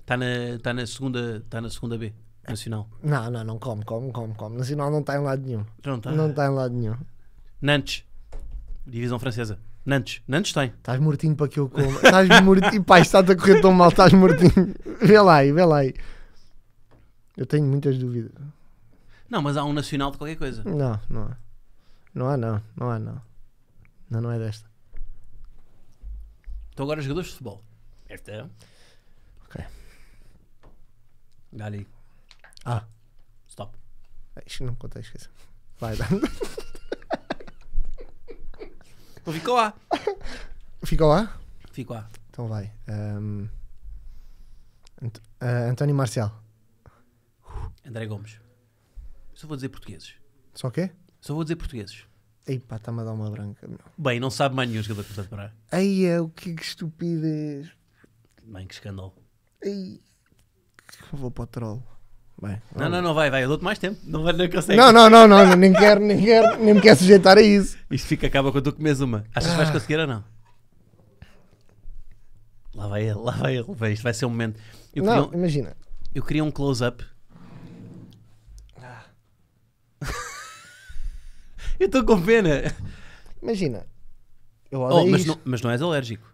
Está na, tá na, segunda, tá na segunda B. Nacional.
Não, não, não come, come, come, come. Nacional não está em lado nenhum. Não está? Não está em lado nenhum.
Nantes. Divisão francesa. Nantes, Nantes tem. Estás mortinho para que eu coma. Estás mortinho.
Pai, está-te a correr tão mal, estás mortinho. Vê lá aí, vê lá aí. Eu tenho muitas dúvidas.
Não, mas há um nacional de qualquer coisa. Não,
não há. Não há, não. Não há, não. Não, não é desta.
Estou agora jogadores de futebol. Esta. É. Ok. Dá Ah. Stop. Isto não conta,
esqueça. Vai, dá ficou lá. Ficou lá? Fico lá. Então vai. Um, ehm, Ant- eh, António Marcial.
André Gomes. Só vou dizer portugueses. Só o quê? Só vou dizer portugueses. ei pá está-me a dar uma branca. Bem, não sabe mais nenhum jogador que eu estou a parar.
Ai, é, o que, é que estupidez.
Bem, que escândalo. Ei, vou para o troll. Vai, não, não, não vai, vai. Eu dou-te mais tempo. Não, vai, não consegue. Não, não, não, não, nem quero, nem quero, nem me quero sujeitar a isso. Isto fica, acaba quando tu comes uma. Achas que vais ah. conseguir ou não? Lá vai ele, lá vai ele. Vai, isto vai ser um momento. Eu não, um, imagina. Eu queria um close-up. Ah. eu estou com pena. Imagina. Eu odeio oh, mas, isto. Não, mas não és alérgico.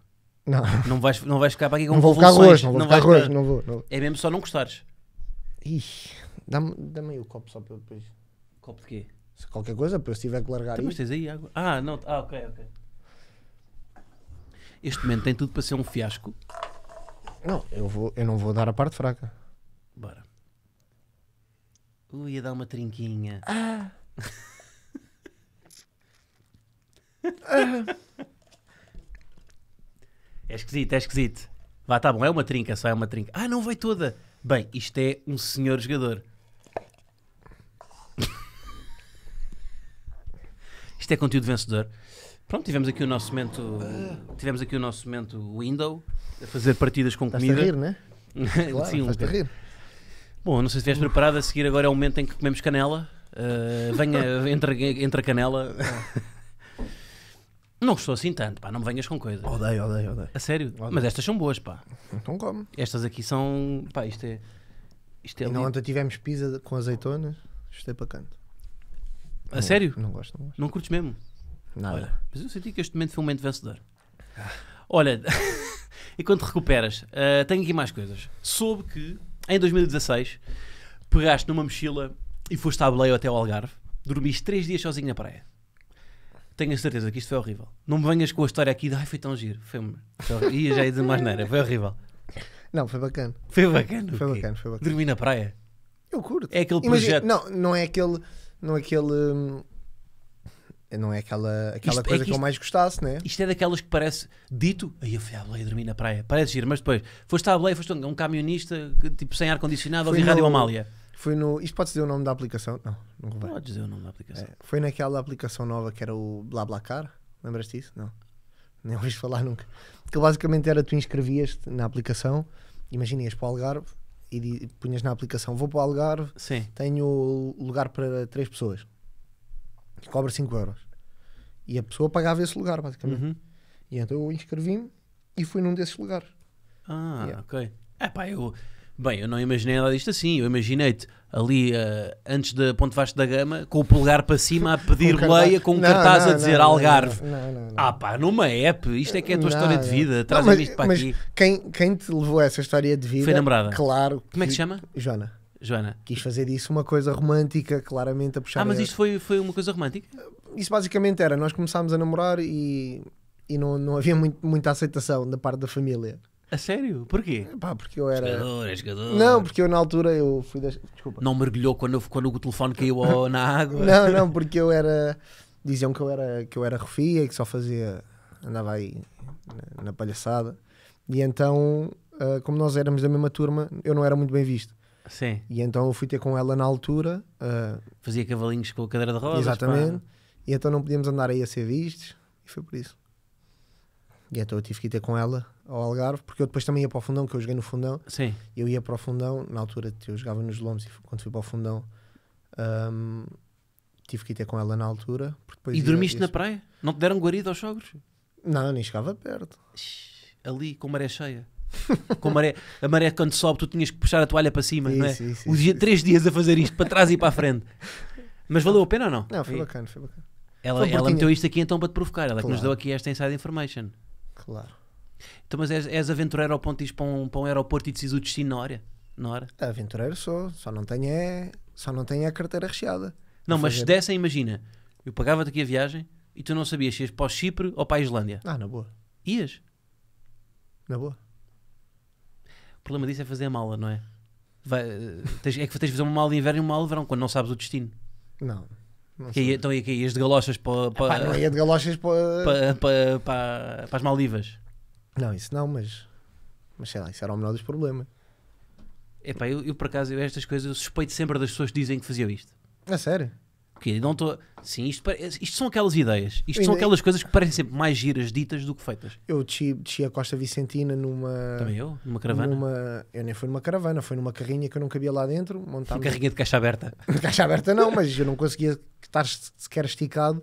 Não. Não vais, não vais ficar para aqui com não vou ficar não vou não ficar hoje, não vou. Não. É mesmo só não gostares.
Ixi, dá-me dá
aí o copo só para depois. Copo de quê?
Se qualquer coisa, para eu tiver que largar então, Mas tens aí água?
Ah, não. Ah, ok, ok. Este momento tem tudo para ser um fiasco. Não, eu, vou, eu não vou dar a parte fraca. Bora. Ui, ia dar uma trinquinha. Ah. ah. É esquisito, é esquisito. Vá, tá bom, é uma trinca, só é uma trinca. Ah, não vai toda. Bem, isto é um senhor jogador. isto é conteúdo vencedor. Pronto, tivemos aqui o nosso momento. Tivemos aqui o nosso momento window a fazer partidas com comida. Estás a rir, né? claro, Sim, um a rir. Bom, não sei se estiveres preparado. A seguir agora é o momento em que comemos canela. Uh, venha, entra, a canela. Ah. Não gostou assim tanto, pá, não me venhas com coisas. Odeio, odeio, odeio. A sério? Odeio. Mas estas são boas, pá. Então come. Estas aqui são. pá, isto é. Isto é e não, ontem
tivemos pizza com azeitonas, isto é para A
não, sério? Não gosto, não gosto. Não curtes mesmo? Nada. Olha, mas eu senti que este momento foi um momento vencedor. Olha, enquanto recuperas, uh, tenho aqui mais coisas. Soube que em 2016 pegaste numa mochila e foste à Belém até ao Algarve, dormiste 3 dias sozinho na praia tenho a certeza que isto foi horrível. Não me venhas com a história aqui de ai, foi tão giro. Foi uma. E já ia dizer mais nada, foi horrível.
Não, foi bacana.
Foi bacana. Foi bacana, foi bacana. Dormi na praia.
Eu curto. É aquele Imagina, projeto. não, não é aquele. Não é aquele. Hum, não é aquela, aquela Isto- é coisa que que, eu mais
gostasse, né? Isto é daquelas que parece dito, aí eu fui à Belém dormi na praia. Parece giro, mas depois foste à Belém, foste um, um camionista tipo sem ar-condicionado, ouvi Fui Rádio Amália
fui no. Isto pode dizer o nome da aplicação? Não, não convém. Pode dizer o nome da aplicação. É, foi naquela aplicação nova que era o BlaBlaCar. Lembras disso? Não. Nem ouviste falar nunca. Que basicamente era tu inscrevias-te na aplicação, imagina ias para o Algarve e punhas na aplicação: Vou para o Algarve, Sim. tenho lugar para três pessoas. Que cobra 5 euros. E a pessoa pagava esse lugar, basicamente. Uhum. E então eu inscrevi-me e fui num desses lugares.
Ah, yeah. ok. É pá, eu Bem, eu não imaginei nada disto assim. Eu imaginei-te ali uh, antes da Ponte Vasco da Gama, com o polegar para cima a pedir um leia, com um não, cartaz não, a dizer não, Algarve. Ah pá, numa app, isto é que é a tua história de vida, traz isto para mas aqui.
Quem, quem te levou essa história de vida? Foi namorada. Claro. Como é que se chama? Joana. Joana. Quis fazer disso uma coisa romântica, claramente a puxar. Ah, mas isto
foi, foi uma coisa romântica?
Isso basicamente era, nós começámos a namorar e, e não, não havia muito, muita aceitação da parte da família.
A sério? Porquê? Pá, porque eu era. jogador. É não, porque
eu na altura eu fui.
Desculpa. Não mergulhou quando, quando o telefone caiu na água? Não, não,
porque eu era. Diziam que eu era, que eu era refia e que só fazia. andava aí na, na palhaçada. E então, uh, como nós éramos da mesma turma, eu não era muito bem visto. Sim. E então eu fui ter com ela na altura.
Uh... Fazia cavalinhos com a cadeira de rodas. Exatamente. Pá.
E então não podíamos andar aí a ser vistos. E foi por isso. E então eu tive que ir ter com ela ao Algarve, porque eu depois também ia para o Fundão, que eu joguei no Fundão. Sim. Eu ia para o Fundão, na altura eu jogava nos Lomes e quando fui para o Fundão um, tive que ir ter com ela na altura. e ia, dormiste na
praia? Não te deram guarida aos sogros? Não, nem chegava perto. Ali, com maré cheia. com a maré, a maré quando sobe, tu tinhas que puxar a toalha para cima, não é? Isso, Os três dias a fazer isto, para trás e para a frente. Mas valeu a pena ou não? Não, foi e... bacana, foi bacana. Ela, ela meteu isto aqui então para te provocar. Ela claro. é que nos deu aqui esta inside information. Claro. Então, mas és, és aventureiro ao ponto de ir para um, para um aeroporto e decides o destino na hora? Na hora?
Aventureiro sou, só não tenho, é, só não tenho a carteira recheada. Não, mas se
dessem, imagina, eu pagava-te aqui a viagem e tu não sabias se ias para o Chipre ou para a Islândia. Ah, na boa. Ias? Na boa. O problema disso é fazer a mala, não é? Vai, eh, tens, é que tens de fazer uma mala de inverno e uma mala de verão, quando não sabes o destino. Não. não que, ia, então ia, que ias de galochas para... para não ia de galochas para... Para, para, para, para as Maldivas.
Não, isso não, mas.
Mas sei lá, isso era o menor dos problemas. Epá, eu, eu por acaso, eu estas coisas, eu suspeito sempre das pessoas que dizem que faziam isto. É sério? que não estou. Sim, isto, isto são aquelas ideias. Isto eu são ainda... aquelas coisas que parecem sempre mais giras ditas do que
feitas. Eu desci, a Costa Vicentina numa. Também eu? Numa caravana? Numa... Eu nem fui numa caravana, foi numa carrinha que eu não cabia lá dentro. Montámos... Uma carrinha de caixa aberta. De caixa aberta não, mas eu não conseguia estar sequer esticado.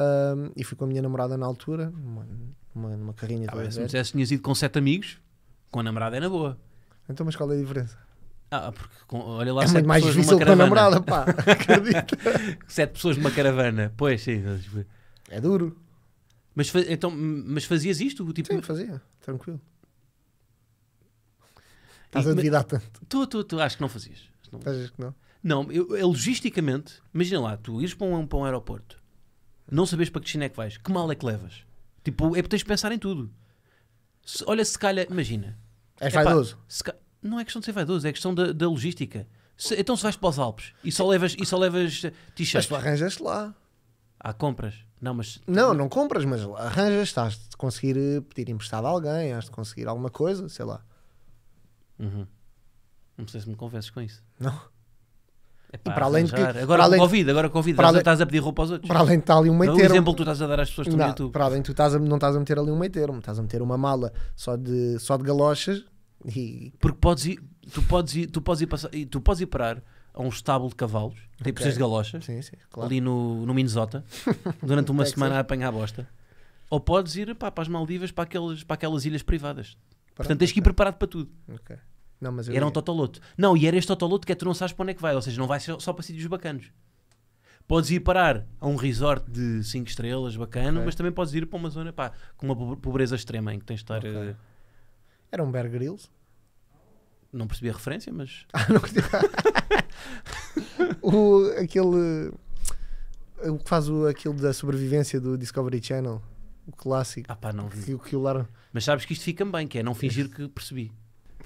Um, ah, e fui com a minha namorada na altura. Mano
uma, numa carrinha. Ah, de se me dissesse tinhas ido com sete amigos, com a namorada é na boa. Então, mas qual é a diferença? Ah, porque com, olha lá, é sete muito mais pessoas difícil com a namorada, pá, Acredito. sete pessoas numa caravana, pois sim. Tipo, é duro. Mas, então, mas fazias isto? Tipo... Sim, fazia, tranquilo.
Estás a duvidar tanto.
Tu, tu, tu, acho que não fazias. Não... Achas que não? Não, eu, eu, é logisticamente, imagina lá, tu ires para um, para um aeroporto, não sabes para que destino é que vais, que mal é que levas? Tipo, é porque tens de pensar em tudo. Se, olha, se calhar, imagina. És epá, vaidoso? Não é questão de ser vaidoso, é questão da, da logística. Se, então se vais para os Alpes e só levas, e só levas t-shirts. Mas tu
arranjas lá. Há compras. Não, mas... não, não compras, mas arranjas, estás de conseguir eh, pedir emprestado a alguém, has de conseguir alguma coisa, sei lá.
Uhum. Não sei se me convences com isso. Não. Epá, para além de que, agora para além, Covid, agora convida para além, estás a pedir roupa aos outros. Para além de estar ali um meio termo. exemplo que tu estás a dar às pessoas não, YouTube. Para
além tu estás a, não estás a meter ali um meio termo, estás a meter uma mala só de, só de galochas e... Porque podes ir, tu
podes ir, tu podes ir, passar, tu podes ir parar a um estábulo de cavalos, tem okay. de galochas, sim, sim, claro. ali no, no Minnesota, durante uma é semana a apanhar a bosta. Ou podes ir pá, para as Maldivas, para, aqueles, para aquelas ilhas privadas. Pronto, Portanto, tens okay. que ir preparado para tudo. Ok. Não, mas era um totoloto. Não, e era este totoloto que é tu não sabes para onde é que vai, ou seja, não vai só, para sítios bacanos. Podes ir parar a um resort de 5 estrelas bacana, okay. mas também podes ir para uma zona pá, com uma pobreza extrema em que tens de estar. Okay. Uh...
Era um Bear Grylls?
Não percebi a referência, mas. ah, não
o, Aquele. O que faz o, aquilo da sobrevivência do Discovery Channel? O clássico. Ah, pá, não
vi. Que, que o lar... Mas sabes que isto fica bem, que é não fingir que percebi.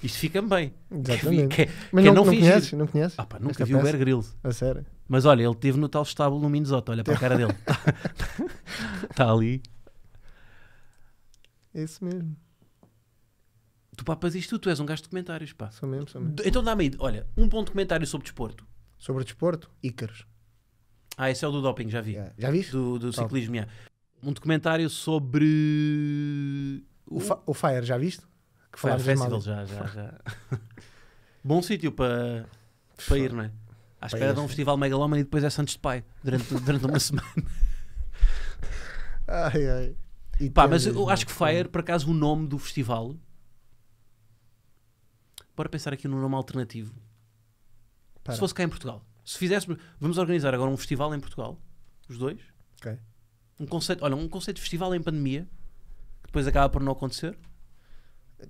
Isto fica bem. Exatamente. É- Mas é não, não, não conheces? Não conheces? Ah, pá, nunca vi o Bear Grylls. A sério? Mas olha, ele teve no tal estábulo no Minnesota. Olha para a cara dele. Está tá ali. É isso mesmo. Tu papas isto, tu és um gajo de comentários, pá. Sou mesmo, sou mesmo. Então dá-me aí, olha, um ponto documentário sobre desporto. Sobre desporto? Ícaros. Ah, esse é o do doping, já vi. Yeah. Já viste? Do, do ciclismo, yeah. Um documentário sobre... O, o, o Fire, já viste? Que foi ao festival, já, já, já. Bom sítio para, para ir, não é? À espera de um festival megaloman e depois é Santos de Pai durante, durante uma semana. Ai, ai. E Pá, mas eu acho que Fire, por acaso, o nome do festival. Bora pensar aqui num nome alternativo. Para. Se fosse cá em Portugal. Se fizéssemos. Vamos organizar agora um festival em Portugal. Os dois. Ok. Um conceito, olha, um conceito de festival em pandemia. Que depois acaba por não acontecer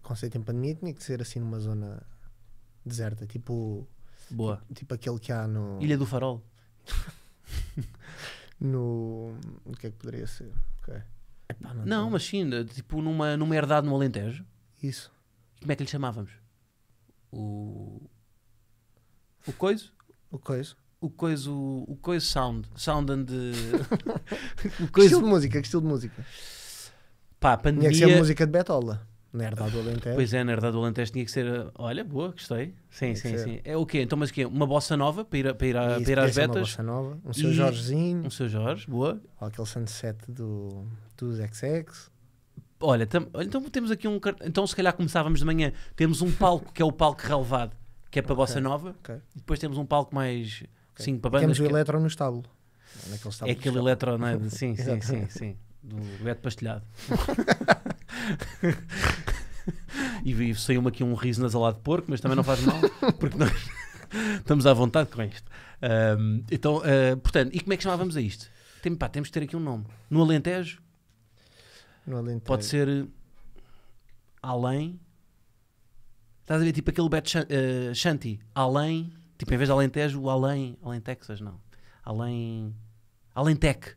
conceito em pandemia tinha que ser assim numa zona deserta, tipo. Boa. Tipo aquele que há no. Ilha do Farol.
no.
O que é que poderia ser?
Okay. Epá, não, não mas sim, tipo numa, numa herdade no Alentejo. Isso. Como é que lhe chamávamos? O. O coiso? O coiso. O coiso, o coiso sound. Sound and. o coiso... Que estilo de música? Que estilo de música? Pá, pandemia... Tinha que ser música
de Betola. Nerda do Alentejo. Pois
é, Nerda do Alentejo tinha que ser. Uh, olha, boa, gostei. Sim, tinha sim, sim. É o quê? Então, mas o quê? Uma bossa nova para ir, a, para ir, a, Isso, para ir às betas? Uma bossa nova. Um seu e... Um seu Jorge, boa. Ou aquele sunset do, dos XX. Olha, tam... então temos aqui um. Então, se calhar começávamos de manhã. Temos um palco que é o palco relevado, que é para a bossa nova. Okay. E depois temos um palco mais. Okay. Sim, para bandas. temos o é- electro no estábulo. É aquele é electro não é? Sim, sim, sim, sim. Do Beto pastelhado. e saiu-me aqui um riso nasalado de porco, mas também não faz mal, porque nós estamos à vontade com isto. Um, então, uh, portanto, e como é que chamávamos a isto? Tem, pá, temos de ter aqui um nome. No Alentejo? No Alentejo. Pode ser ah, Além. Estás a ver tipo aquele Beto uh, ah, Shanti? Além. Tipo, em vez de Alentejo, Além. Além Texas, não. Além. Alentec.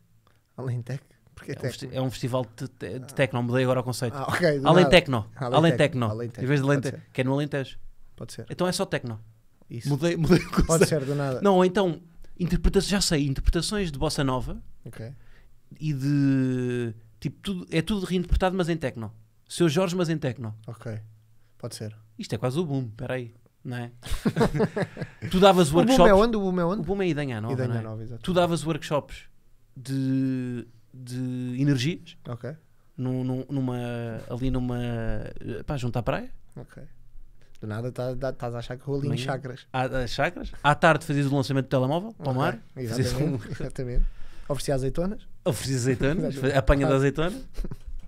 Alentec? Porque é, tecno? é, um, festival de, te de techno, mudei agora o conceito. Ah, okay, além tecno. Além, além tecno. Além tecno. de que é no Alentejo. Pode ser. Então é só tecno. Isso. Mudei, mudei o conceito. Pode ser do nada. Não, então, interpretações, já sei, interpretações de bossa nova Ok. e de. Tipo, tudo, é tudo reinterpretado, mas em tecno. Seu Jorge, mas em tecno. Ok. Pode ser. Isto é quase o boom, peraí. Não é? tu davas workshops. O boom é onde? O boom é onde? O boom é Idanha Nova. Idanha é? Nova, exato. Tu davas workshops de de energias. Ok. Num, num, numa, ali numa. pá, junto à praia.
Ok. Do nada tá, estás a achar que vou ali em é? chakras.
À, chakras. À tarde fazias o lançamento do telemóvel, okay. ao mar. Exatamente. Um... exatamente. Oferecia azeitonas. Oferecia azeitonas. apanha da ah. azeitona.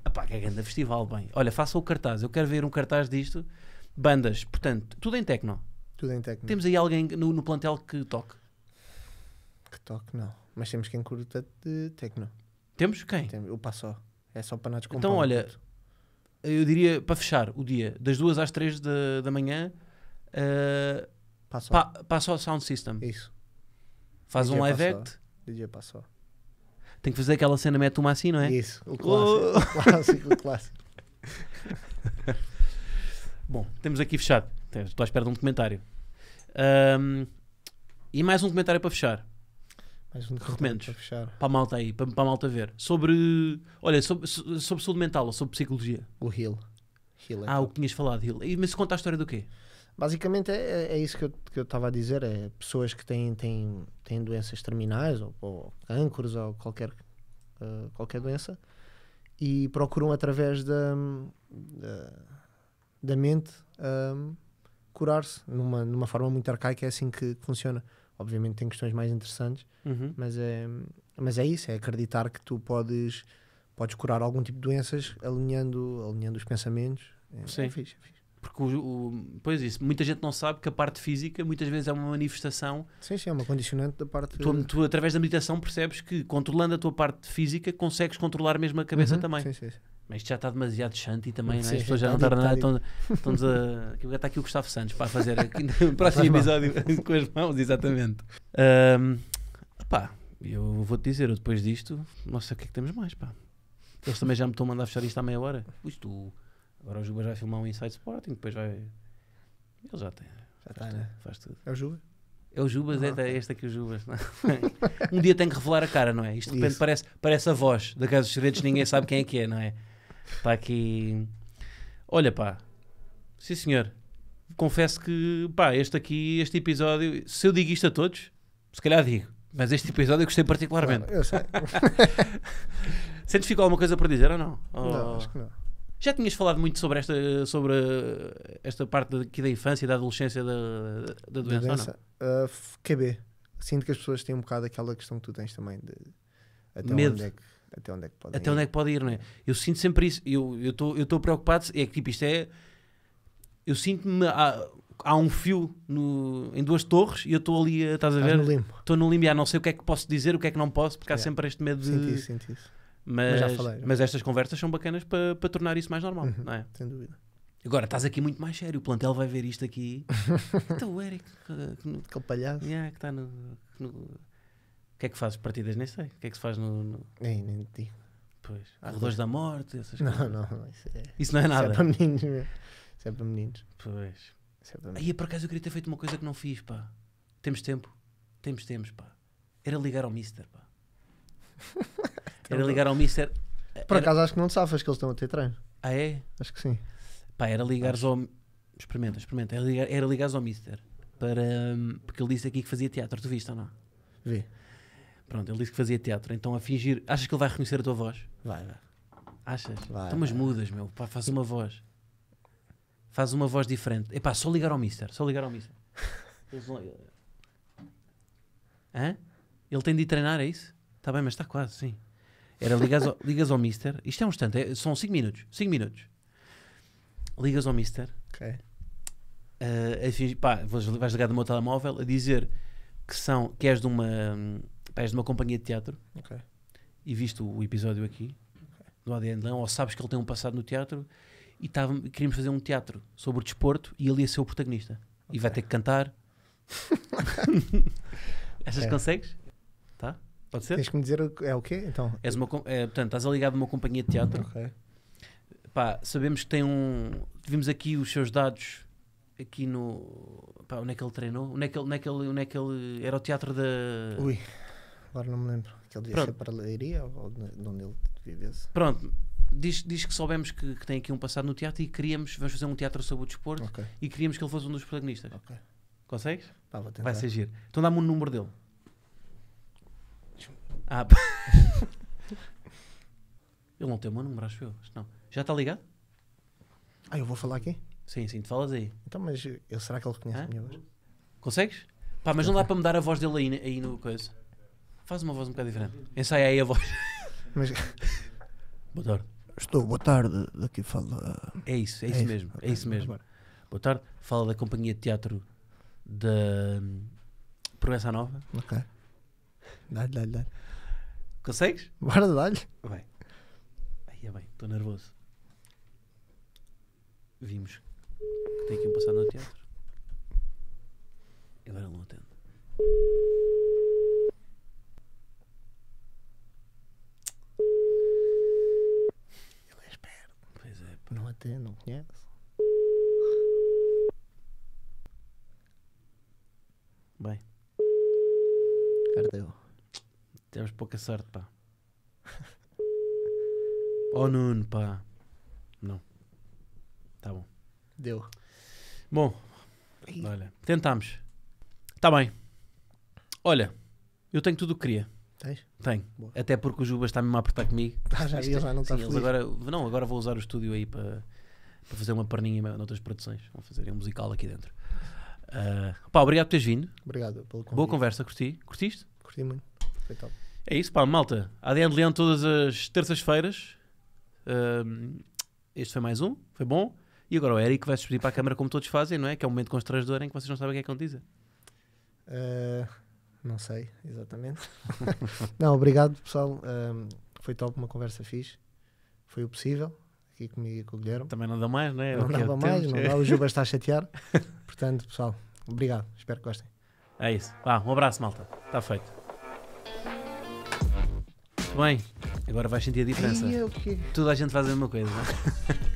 Epá, que é grande festival, bem. Olha, faça o cartaz. Eu quero ver um cartaz disto. Bandas, portanto, tudo em tecno. Tudo em tecno. Temos aí alguém no, no plantel que toque? Que toque, não. Mas
temos quem curta de tecno. Temos quem?
Tem, o Passo. É só para nós comprar. Então, olha, eu diria para fechar o dia, das 2 às 3 da, da manhã, uh, eh, Passo. Pa, Sound System. Isso. Faz DJ um live act
act. DJ Passo.
Tem que fazer aquela cena, mete uma assim, não é? Isso, o clássico. Oh. clássico, o clássico. Bom, temos aqui fechado. Estou à espera de um comentário. Um, e mais um comentário para fechar. Mais Para, para a malta aí, para, para a malta ver. Sobre. Olha, sobre, sobre saúde mental ou sobre psicologia? O Hill. Hill é ah, o que tinhas falado, Hill. Mas conta a história do quê?
Basicamente é, é, é isso que eu estava a dizer. É pessoas que têm, têm, têm doenças terminais ou, ou cânceres ou qualquer, uh, qualquer doença e procuram através da, da, da mente um, ehm, curar-se numa, numa forma muito arcaica. É assim que funciona Obviamente tem questões mais interessantes, uhum. mas, é, mas é isso, é acreditar que tu podes, podes curar algum tipo de doenças alinhando,
alinhando os pensamentos. É, é Sim. É fixe, é fixe. Porque, o, o, pois isso, muita gente não sabe que a parte física muitas vezes é uma manifestação.
Sim, sim, é uma condicionante da parte.
Tu, tu através da meditação percebes que controlando a tua parte física consegues controlar mesmo a cabeça uhum. também. Sim, sim, sim. Mas isto já está demasiado chante e também é? Sim, né? as pessoas já não tardam nada. Estão, estamos a. Está aqui o Gustavo Santos para fazer aqui no próximo episódio com as mãos, exatamente. Um, pá, eu vou-te dizer, depois disto, nossa, o que é que temos mais, pá? Eles também já me estão a mandar fechar isto à meia hora. Isto, agora o Juba já vai filmar um Inside Sporting, depois vai. Ele já tem. Já faz, tá, tudo, né? faz tudo. É o Juba? É o Jubas, ah, é este aqui o Jubas. um dia tem que revelar a cara, não é? Isto de repente parece, parece a voz da Casa dos Segredos, ninguém sabe quem é que é, não é? Está aqui. Olha, pá. Sim, senhor. Confesso que, pá, este aqui, este episódio, se eu digo isto a todos, se calhar digo, mas este episódio eu gostei particularmente. Claro, eu sei. Sentes ficou alguma coisa para dizer ou não? Ou... Não, acho que não. Já tinhas falado muito sobre esta, sobre esta parte aqui da infância e da adolescência da, da doença, doença?
ou não? Uh, ah, KB. Sinto que as pessoas têm um bocado aquela questão que tu tens também
de até Medo. onde é que até onde é que pode até ir. onde é que pode ir, não é? Eu sinto sempre isso. Eu estou eu tô, eu preocupado. É que tipo, isto é. Eu sinto-me. Há, ah, há um fio no, em duas torres e eu estou ali, eh, estás a ver? Estou no limbo. Ah, não sei o que é que posso dizer, o que é que não posso, porque é. há sempre este medo de. Sinto isso, sinto isso. Mas, mas, falei, mas estas conversas são bacanas para pa tornar isso mais normal, uhum, não é? Sem dúvida. Agora, estás aqui muito mais sério. O plantel vai ver isto aqui. então, o Eric. Aquele palhaço. Yeah, que está no, no o que é que fazes partidas? Nem sei. O que é que se faz no. no... É, nem, nem ti Pois. Ah, Corredores da morte, essas não, coisas. Não, não. Isso, é... isso não é nada. Isso é para meninos, meu. Isso é para meninos. Pois. Isso é para meninos. Aí, por acaso, eu queria ter feito uma coisa que não fiz, pá. Temos tempo. Temos, temos, pá. Era ligar ao Mister, pá. era ligar ao Mister. Por acaso,
era... acho que não te safas que eles estão a ter treino.
Ah, é? Acho que sim. Pá, era ligares acho... ao. Experimenta, experimenta. Era, ligar... era ligares ao Mister. Para, hum, porque ele disse aqui que fazia teatro, tu viste ou não? Vi. Pronto, ele disse que fazia teatro, então a fingir. Achas que ele vai reconhecer a tua voz? Vai, vai. Achas? Vai, então, mas mudas, meu. Pá, faz uma voz. Faz uma voz diferente. Epá, só ligar ao Mister. Só ligar ao Mister. Hã? Ele tem de ir treinar, é isso? Está bem, mas está quase, sim. Era ligas ao, ligas ao Mister. Isto é um instante, é, são 5 minutos. 5 minutos. Ligas ao Mister. Ok. Uh, a fingir, pá, vais ligar do meu telemóvel a dizer que, são, que és de uma hum, Pá, és de uma companhia de teatro okay. e viste o, episódio aqui do ADN Leão, ou sabes que ele tem um passado no teatro e tava, queríamos fazer um teatro sobre o desporto e ele ia ser o protagonista. Okay. E vai ter que cantar. essas é. consegues? Tá? Pode ser? Tens
que me dizer é o quê? Então,
és uma, é, portanto, estás ligado a uma companhia de teatro. Okay. Pá, sabemos que tem um. Vimos aqui os seus dados aqui no. Pá, onde é que ele treinou? Onde é que ele, onde é que ele, onde é que ele era o teatro da. Ui.
Agora não me lembro. Que ele devia Pronto. ser para Leiria ou de onde ele vivesse. Pronto.
Diz, diz que soubemos que, que, tem aqui um passado no teatro e queríamos, vamos fazer um teatro sobre o desporto okay. e queríamos que ele fosse um dos protagonistas. Okay. Consegues? Pá, Vai ser giro. Então dá-me o um número dele. Ah, ele não tem o meu número, acho eu. Não. Já está ligado? Ah, eu vou falar aqui? Sim, sim, tu falas aí. Então, mas eu, será que ele reconhece Hã? a minha voz? Consegues? Pá, mas então não dá tá. para mudar a voz dele aí, aí no coisa. Faz uma voz um bocado diferente. Ensaia aí a voz. Mas... Boa tarde. Estou, boa tarde. Daqui fala. É isso, é, é isso, isso, mesmo. É okay. É isso mesmo. Boa tarde. Fala da companhia de teatro da Progressa Nova. Ok. Dá-lhe, dá-lhe, dá-lhe. Consegues? Bora, dá-lhe. Vai. Aí é bem, estou nervoso. Vimos que tem que passar no teatro. Agora não atendo.
Não até não conhece.
Bem. Ardeu. Temos pouca sorte, pá. oh Nuno, pá. Não. Tá bom. Deu. Bom. Olha, tentámos. Tá bem. Olha, eu tenho tudo o que queria. Tens? Tenho. Boa. Até porque o Juba está mesmo a apertar comigo. Ah, já, vi, é já não está assim, feliz. Agora, não, agora vou usar o estúdio aí para, para fazer uma perninha noutras produções. Vou fazer um musical aqui dentro. Uh, pá, obrigado por teres vindo. Obrigado pelo convite. Boa conversa, curti. Curtiste? Curti muito. Foi top. É isso, pá, malta. ADN Leão todas as terças-feiras. Uh, este foi mais um, foi bom. E agora o Eric vai se despedir para a câmara como todos fazem, não é? Que é um momento constrangedor em que vocês não sabem o que é que vão dizer.
Uh... Não sei, exatamente. não, obrigado pessoal. Um, foi top, uma conversa fixe. Foi o possível. Aqui comigo
e com o Guilherme. Também não dá mais, né? não é? Não dava mais, não é. dá. O Juba está
a chatear. Portanto, pessoal,
obrigado. Espero que gostem. É isso. Vá, um abraço, malta. Está feito. Muito bem, agora vais sentir a diferença. É Toda a gente faz a mesma coisa. É?